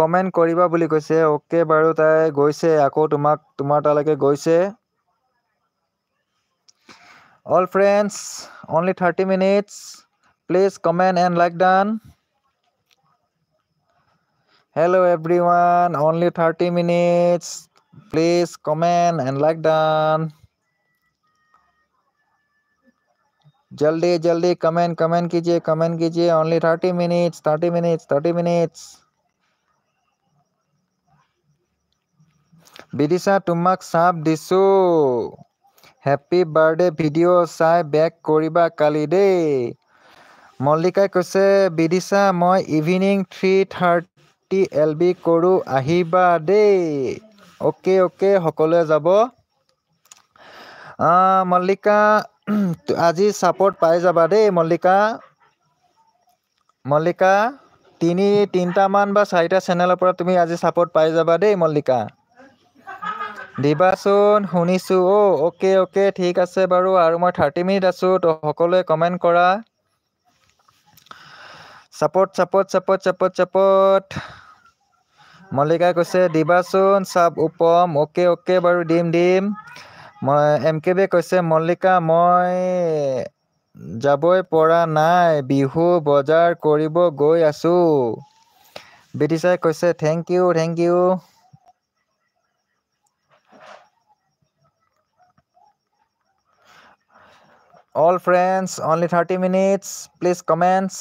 কমেণ্ট কৰিবা বুলি কৈছে অ'কে বাৰু তাই গৈছে আকৌ তোমাক তোমাৰ তালৈকে গৈছে all friends only thirty minutes please comment and like done Hello everyone, only 30 minutes. Please comment and like done. जल्दी जल्दी कमेंट कमेंट कीजिए कमेंट कीजिए only thirty minutes thirty minutes thirty minutes Vidisha তোমাক চাপ দিছো হেপী বাৰ্থডে ভিডিঅ' চাই বেক কৰিবা কালি দেই মল্লিকাই কৈছে বিদিশা মই evening three thirty P L B কৰোঁ আহিবা দেই অ'কে অ'কে সকলোৱে যাব মল্লিকা আজি ছাপৰ্ট পাই যাবা দেই মল্লিকা মল্লিকা তিনি তিনিটামান বা চাৰিটা চেনেলৰ পৰা তুমি আজি ছাপৰ্ট পাই যাবা দেই মল্লিকা দিবাচোন শুনিছোঁ অ' অ'কে অ'কে ঠিক আছে বাৰু আৰু মই থাৰ্টি মিনিট আছোঁ তো সকলোৱে কমেণ্ট কৰা support support support support support মল্লিকাই কৈছে দিবাচোন চাব উপম অ'কে অ'কে বাৰু দিম দিম মই এম কে বিয়ে কৈছে মল্লিকা মই যাবই পৰা নাই বিহু বজাৰ কৰিব গৈ আছোঁ বিটিচাই কৈছে thank you thank you all friends only thirty minutes please comments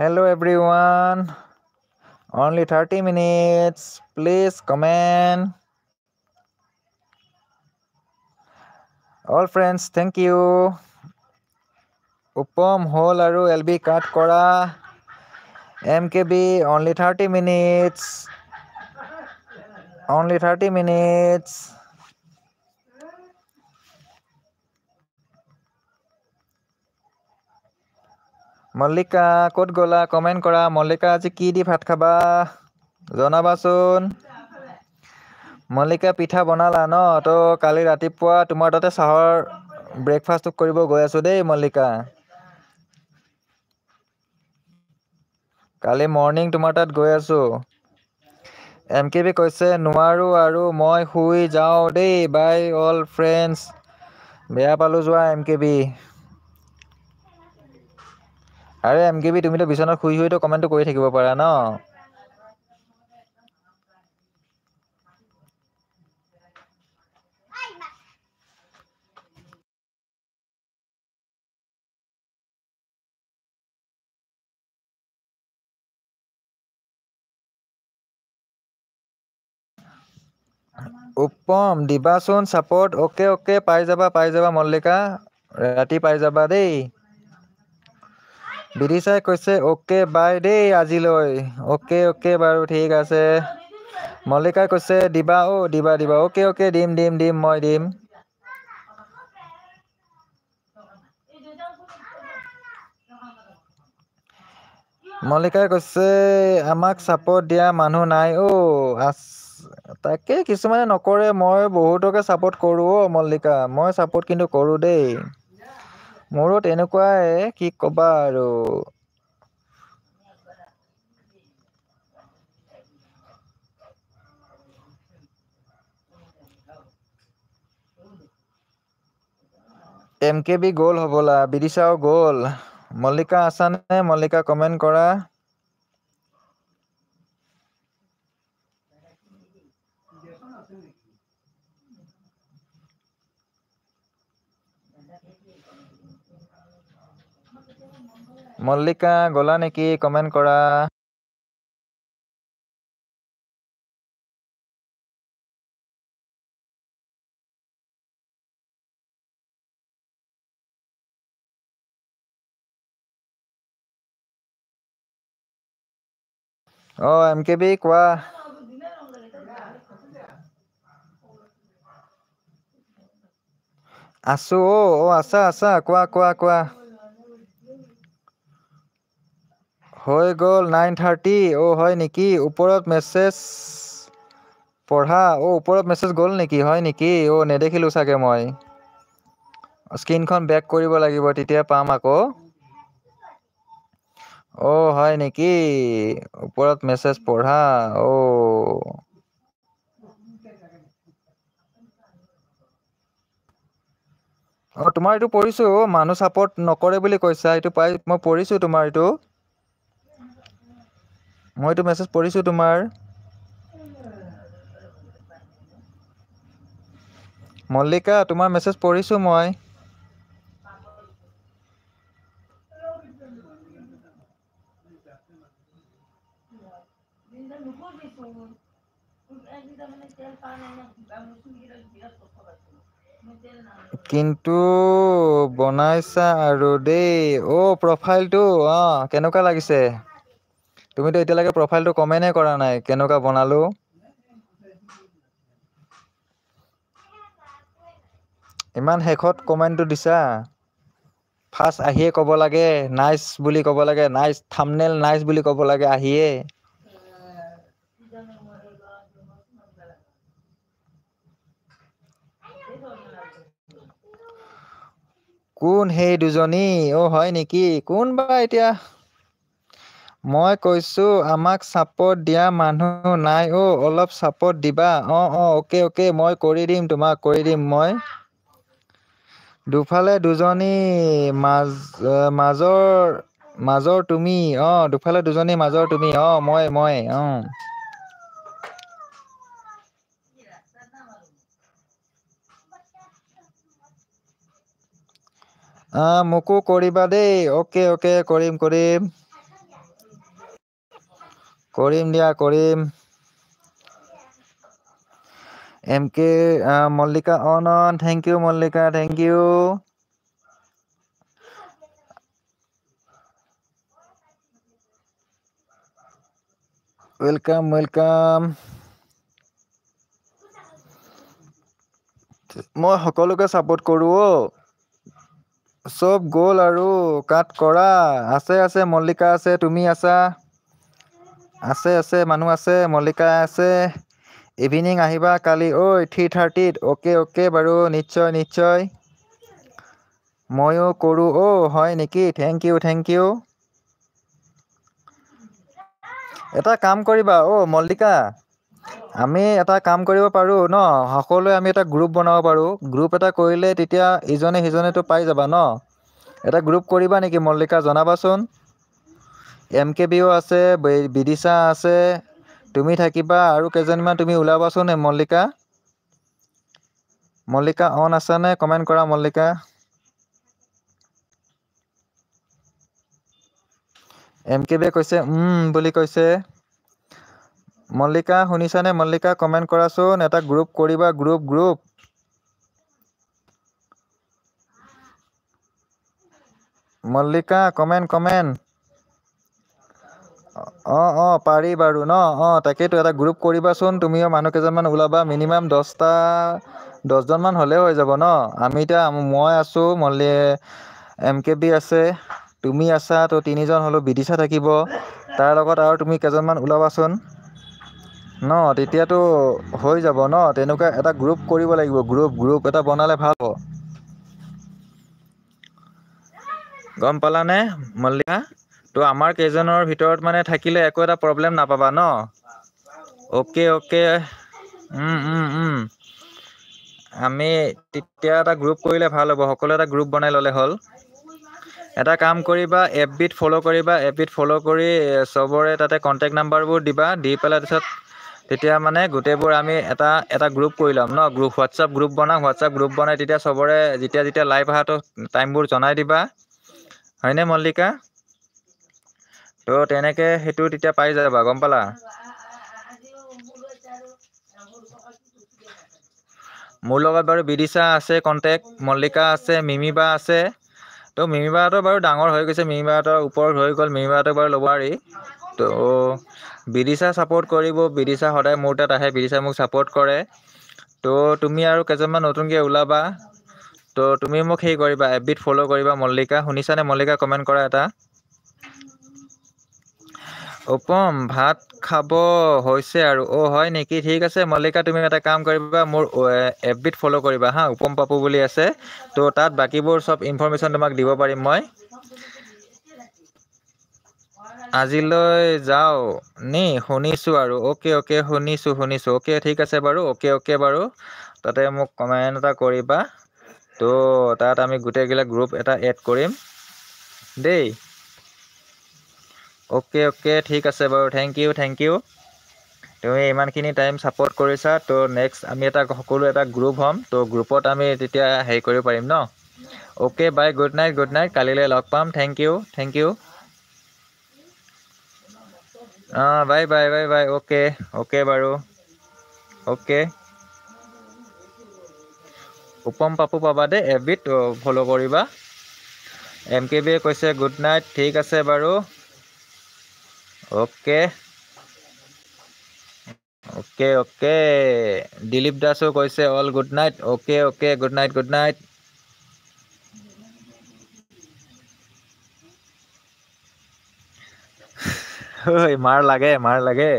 Hello everyone. Only 30 minutes. Please comment. All friends, thank you. Upom hole aru LB cut kora. MKB only 30 minutes. Only 30 minutes. Mallika ক'ত গ'লা comment কৰা মল্লিকা আজি কি দি ভাত খাবা জনাবাচোন মল্লিকা পিঠা বনালা ন তো কালি ৰাতিপুৱা তোমাৰ তাতে চাহৰ ব্ৰেকফাষ্ট কৰিব গৈ আছোঁ দেই মল্লিকা কালি মৰ্ণিং তোমাৰ তাত গৈ আছোঁ এম কে বি কৈছে নোৱাৰোঁ আৰু মই শুই যাওঁ দেই বাই অল ফ্ৰেণ্ডছ বেয়া পালোঁ যোৱা এম কে বি আৰে এম কে বি তুমিতো বিচনাত শুই শুইতো কমেণ্টটো কৰি থাকিব পাৰা ন উপম দিবাচোন চাপৰ্ট অ'কে অ'কে পাই যাবা পাই যাবা মল্লিকা ৰাতি পাই যাবা দেই চাই কৈছে অ'কে বাই দেই আজিলৈ অ'কে অ'কে বাৰু ঠিক আছে মল্লিকাই কৈছে দিবা অ' দিবা দিবা অ'কে অ'কে দিম দিম দিম মই দিম মল্লিকাই কৈছে আমাক ছাপৰ্ট দিয়া মানুহ নাই অ' আছ তাকে কিছুমানে নকৰে মই বহুতকে ছাপৰ্ট কৰোঁ অ' মল্লিকা মই ছাপৰ্ট কিন্তু কৰোঁ দেই মোৰো তেনেকুৱাই কি ক'বা আৰু এম কে বি গ'ল হ'বলা বিদিশাও গ'ল মল্লিকা আছানে মল্লিকা কমেণ্ট কৰা মল্লিকা গলা নেকি কমেণ্ট কৰা অ এম কে বি কোৱা আছো অ' আছা আছা কোৱা কোৱা কোৱা হৈ গ'ল নাইন থাৰ্টি অ' হয় নেকি ওপৰত মেছেজ পঢ়া অ' ওপৰত মেছেজ গ'ল নেকি হয় নেকি অ' নেদেখিলোঁ চাগে মই স্ক্ৰীণখন বেক কৰিব লাগিব তেতিয়া পাম আকৌ অ' হয় নেকি ওপৰত মেছেজ পঢ়া অ' অঁ তোমাৰ এইটো পঢ়িছোঁ মানুহ চাপৰ্ট নকৰে বুলি কৈছা এইটো পাই মই পঢ়িছোঁ তোমাৰ এইটো মইতো মেছেজ পঢ়িছোঁ তোমাৰ মল্লিকা তোমাৰ মেছেজ পঢ়িছোঁ মই কিন্তু বনাইছা আৰু দেই অ' প্ৰফাইলটো অঁ কেনেকুৱা লাগিছে তুমিতো এতিয়ালৈকে প্ৰফাইলটো কমেনে কৰা নাই কেনেকুৱা বনালোঁ ইমান শেষত কমেণ্টটো দিছা ফাৰ্ষ্ট আহিয়ে ক'ব লাগে নাইচ বুলি ক'ব লাগে নাইচ থামনেল নাইচ বুলি ক'ব লাগে আহিয়ে কোন সেই দুজনী অ' হয় নেকি কোন বা এতিয়া মই কৈছো আমাক ছাপোৰ্ট দিয়া মানুহ নাই অ' অলপ ছাপোৰ্ট দিবা অঁ অঁ অ'কে অ'কে মই কৰি দিম তোমাক কৰি দিম মই দুফালে দুজনী মাজ মাজৰ মাজৰ তুমি অঁ দুফালে দুজনী মাজৰ তুমি অঁ মই মই অঁ মোকো কৰিবা দেই অ'কে অ'কে কৰিম কৰিম কৰিম দিয়া কৰিম M K Mallika on on thank you Mallika thank you welcome welcome মই সকলোকে ছাপৰ্ট কৰোঁ অ' চব গ'ল আৰু কাট কৰা আছে আছে মল্লিকা আছে তুমি আছা আছে আছে মানুহ আছে মল্লিকা আছে ইভিনিং আহিবা কালি ঐ থ্ৰী থাৰ্টিত অ'কে অ'কে বাৰু নিশ্চয় নিশ্চয় ময়ো কৰোঁ অ' হয় নেকি থেংক ইউ থেংক ইউ এটা কাম কৰিবা অ' মল্লিকা আমি এটা কাম কৰিব পাৰোঁ ন সকলোৱে আমি এটা গ্ৰুপ বনাব পাৰোঁ গ্ৰুপ এটা কৰিলে তেতিয়া ইজনে সিজনেতো পাই যাবা ন এটা গ্ৰুপ কৰিবা নেকি মল্লিকা জনাবাচোন এম কে বিও আছে বিদিশা আছে তুমি থাকিবা আৰু কেইজনীমান তুমি ওলাবাচোন মল্লিকা মল্লিকা অন আছেনে কমেণ্ট কৰা মল্লিকা এম কে বিয়ে কৈছে বুলি কৈছে মল্লিকা শুনিছানে মল্লিকা কমেণ্ট কৰাচোন এটা গ্ৰুপ কৰিবা group group Mallika comment comment অঁ অঁ পাৰি বাৰু ন অঁ তাকেইতো এটা গ্ৰুপ কৰিবাচোন মানুহ কেইজনমান ওলাবা মিনিমাম দহটা দহজনমান হ'লেও হৈ যাব ন আমি এতিয়া মই আছোঁ মল্লি এম কে বি আছে তুমি আছা ত' তিনিজন হ'লেও বিদিশা থাকিব তাৰ লগত আৰু তুমি কেইজনমান ওলাবাচোন ন তেতিয়াতো হৈ যাব ন তেনেকুৱা এটা গ্ৰুপ কৰিব লাগিব গ্ৰুপ গ্ৰুপ এটা বনালে ভাল হ'ব গম পালানে মল্লিকা তো আমাৰ কেইজনৰ ভিতৰত মানে থাকিলে একো এটা প্ৰব্লেম নাপাবা ন অ'কে অ'কে আমি তেতিয়া এটা গ্ৰুপ কৰিলে ভাল হ'ব সকলোৱে এটা গ্ৰুপ বনাই ল'লে হ'ল এটা কাম কৰিবা এপ বিত ফ'ল' কৰিবা এপ বিত ফ'ল' কৰি চবৰে তাতে কণ্টেক্ট নাম্বাৰবোৰ দিবা দি পেলাই তাৰপিছত তেতিয়া মানে গোটেইবোৰ আমি এটা এটা গ্ৰুপ কৰি ল'ম ন গ্ৰুপ হোৱাটছআপ গ্ৰুপ বনাওঁ হোৱাটছআপ গ্ৰুপ বনাই তেতিয়া চবৰে যেতিয়া যেতিয়া লাইভ অহাটো টাইমবোৰ জনাই দিবা হয়নে মল্লিকা তো তেনেকে সেইটো তেতিয়া পাই যাবা গম পালা মোৰ লগত বাৰু বিদিশা আছে কণ্টেক্ট মল্লিকা আছে মিমিবা আছে তো মিমিবাহঁতৰ বাৰু ডাঙৰ হৈ গৈছে মিমিবাহঁতৰ ওপৰত হৈ গ'ল মিমিবাহঁতক বাৰু ল'ব আৰি তো বিদিশা ছাপৰ্ট কৰিব বিদিশা সদায় মোৰ তাত আহে বিদিশাই মোক ছাপৰ্ট কৰে তো তুমি আৰু কেইজনমান নতুনকৈ ওলাবা তো তুমি মোক সেই কৰিবা এবিধ ফ'ল' কৰিবা মল্লিকা শুনিছানে মল্লিকা কমেণ্ট কৰা এটা উপম ভাত খাব হৈছে আৰু অ' হয় নেকি ঠিক আছে মল্লিকা তুমি এটা কাম কৰিবা মোৰ এফ বিত ফ'ল' কৰিবা হা উপম পাপু বুলি আছে ত' তাত বাকীবোৰ চব ইনফৰ্মেশ্যন তোমাক দিব পাৰিম মই আজিলৈ যাওঁ নি শুনিছোঁ আৰু অ'কে অ'কে শুনিছোঁ শুনিছোঁ অ'কে ঠিক আছে বাৰু অ'কে অ'কে বাৰু তাতে মোক কমেণ্ট এটা কৰিবা ত' তাত আমি গোটেইবিলাক গ্ৰুপ এটা এড কৰিম দেই অ'কে অ'কে ঠিক আছে বাৰু থেংক ইউ থেংক ইউ তুমি ইমানখিনি টাইম ছাপৰ্ট কৰিছা তো নেক্সট আমি এটা সকলো এটা গ্ৰুপ হ'ম তো গ্ৰুপত আমি তেতিয়া হেৰি কৰিব পাৰিম ন okay bye good night good night কালিলৈ লগ পাম থেংক ইউ থেংক ইউ অঁ bye bye bye bye okay okay বাৰু অ'কে উপম পাপু পাবা দেই এফ বিত ফ'ল' কৰিবা এম কে বিয়ে কৈছে গুড নাইট ঠিক আছে বাৰু ओके ओके ओके दिलीप दासो कैसे all good night okay okay good night good night मार लगे मार लगे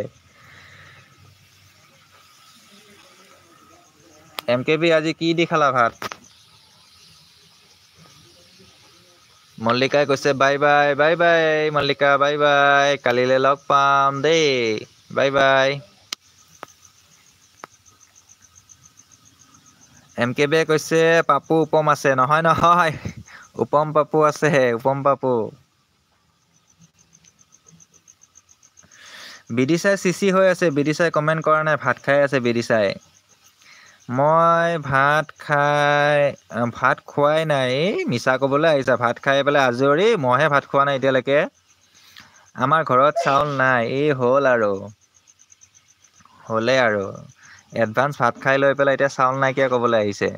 एम के भी आज की दिखाला भारत মল্লিকাই কৈছে বাই বাই বাই বাই মল্লিকা বাই বাই কালিলৈ লগ পাম দেই বাই বাই এম কে বে কৈছে পাপু উপম আছে নহয় নহয় উপম পাপু আছে উপম পাপু বিদিশাই চিচি হৈ আছে বিদিশাই কমেণ্ট কৰা নাই ভাত খাই আছে বিদিশাই মই ভাত খাই ভাত খোৱাই নাই মিছা ক'বলৈ আহিছা ভাত খাই পেলাই আজৰি মইহে ভাত খোৱা নাই এতিয়ালৈকে আমাৰ ঘৰত চাউল নাই এই হ'ল আৰু হ'লে আৰু এডভান্স ভাত খাই লৈ পেলাই এতিয়া চাউল নাইকিয়া ক'বলৈ আহিছে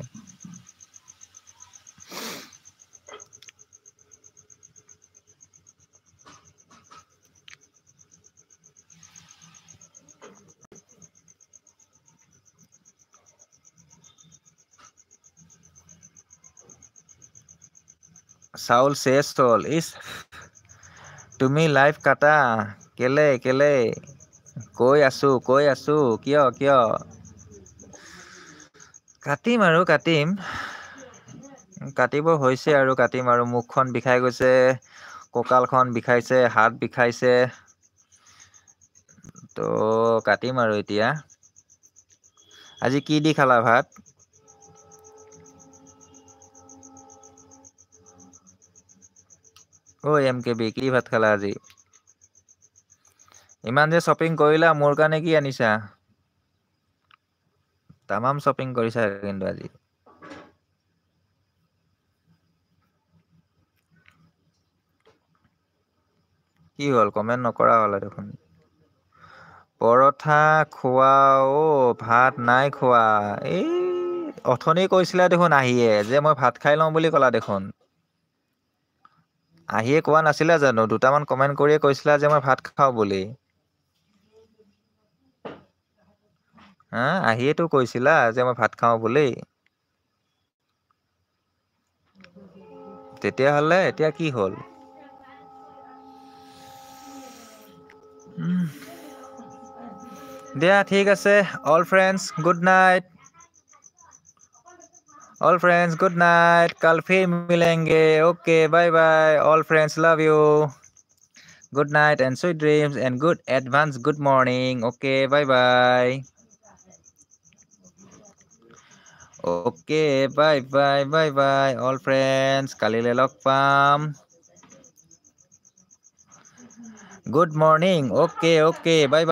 চাউল চেচ তল ইছ তুমি লাইভ কাটা কেলে কেলে কৈ আছো কৈ আছো কিয় কিয় কাটিম আৰু কাটিম কাটিব হৈছে আৰু কাটিম আৰু মুখখন বিষাই গৈছে কঁকালখন বিষাইছে হাত বিষাইছে তো কাটিম আৰু এতিয়া আজি কি দি খালা ভাত ঐ এম কেবি কি ভাত খালা আজি ইমান যে শ্বপিং কৰিলা মোৰ কাৰণে কি আনিছা তাম শ্বপিং কৰিছা কিন্তু আজি কি হ'ল কমেণ্ট নকৰা হ'লে দেখোন পৰঠা খোৱা অ' ভাত নাই খোৱা এই অথনি কৈছিলা দেখোন আহিয়ে যে মই ভাত খাই লওঁ বুলি ক'লা দেখোন আহিয়ে কোৱা নাছিলা জানো দুটামান কমেণ্ট কৰিয়ে কৈছিলা যে মই ভাত খাওঁ বুলি আহিয়েতো কৈছিলা যে মই ভাত খাওঁ বুলি তেতিয়াহ'লে এতিয়া কি হ'ল দিয়া ঠিক আছে all friends good night all friends good night kal phir milenge okay bye bye all friends love you good night and sweet dreams and good advance good morning okay bye bye Okay, bye bye bye bye. All friends, kalile lok pam. Good morning. Okay, okay, bye bye.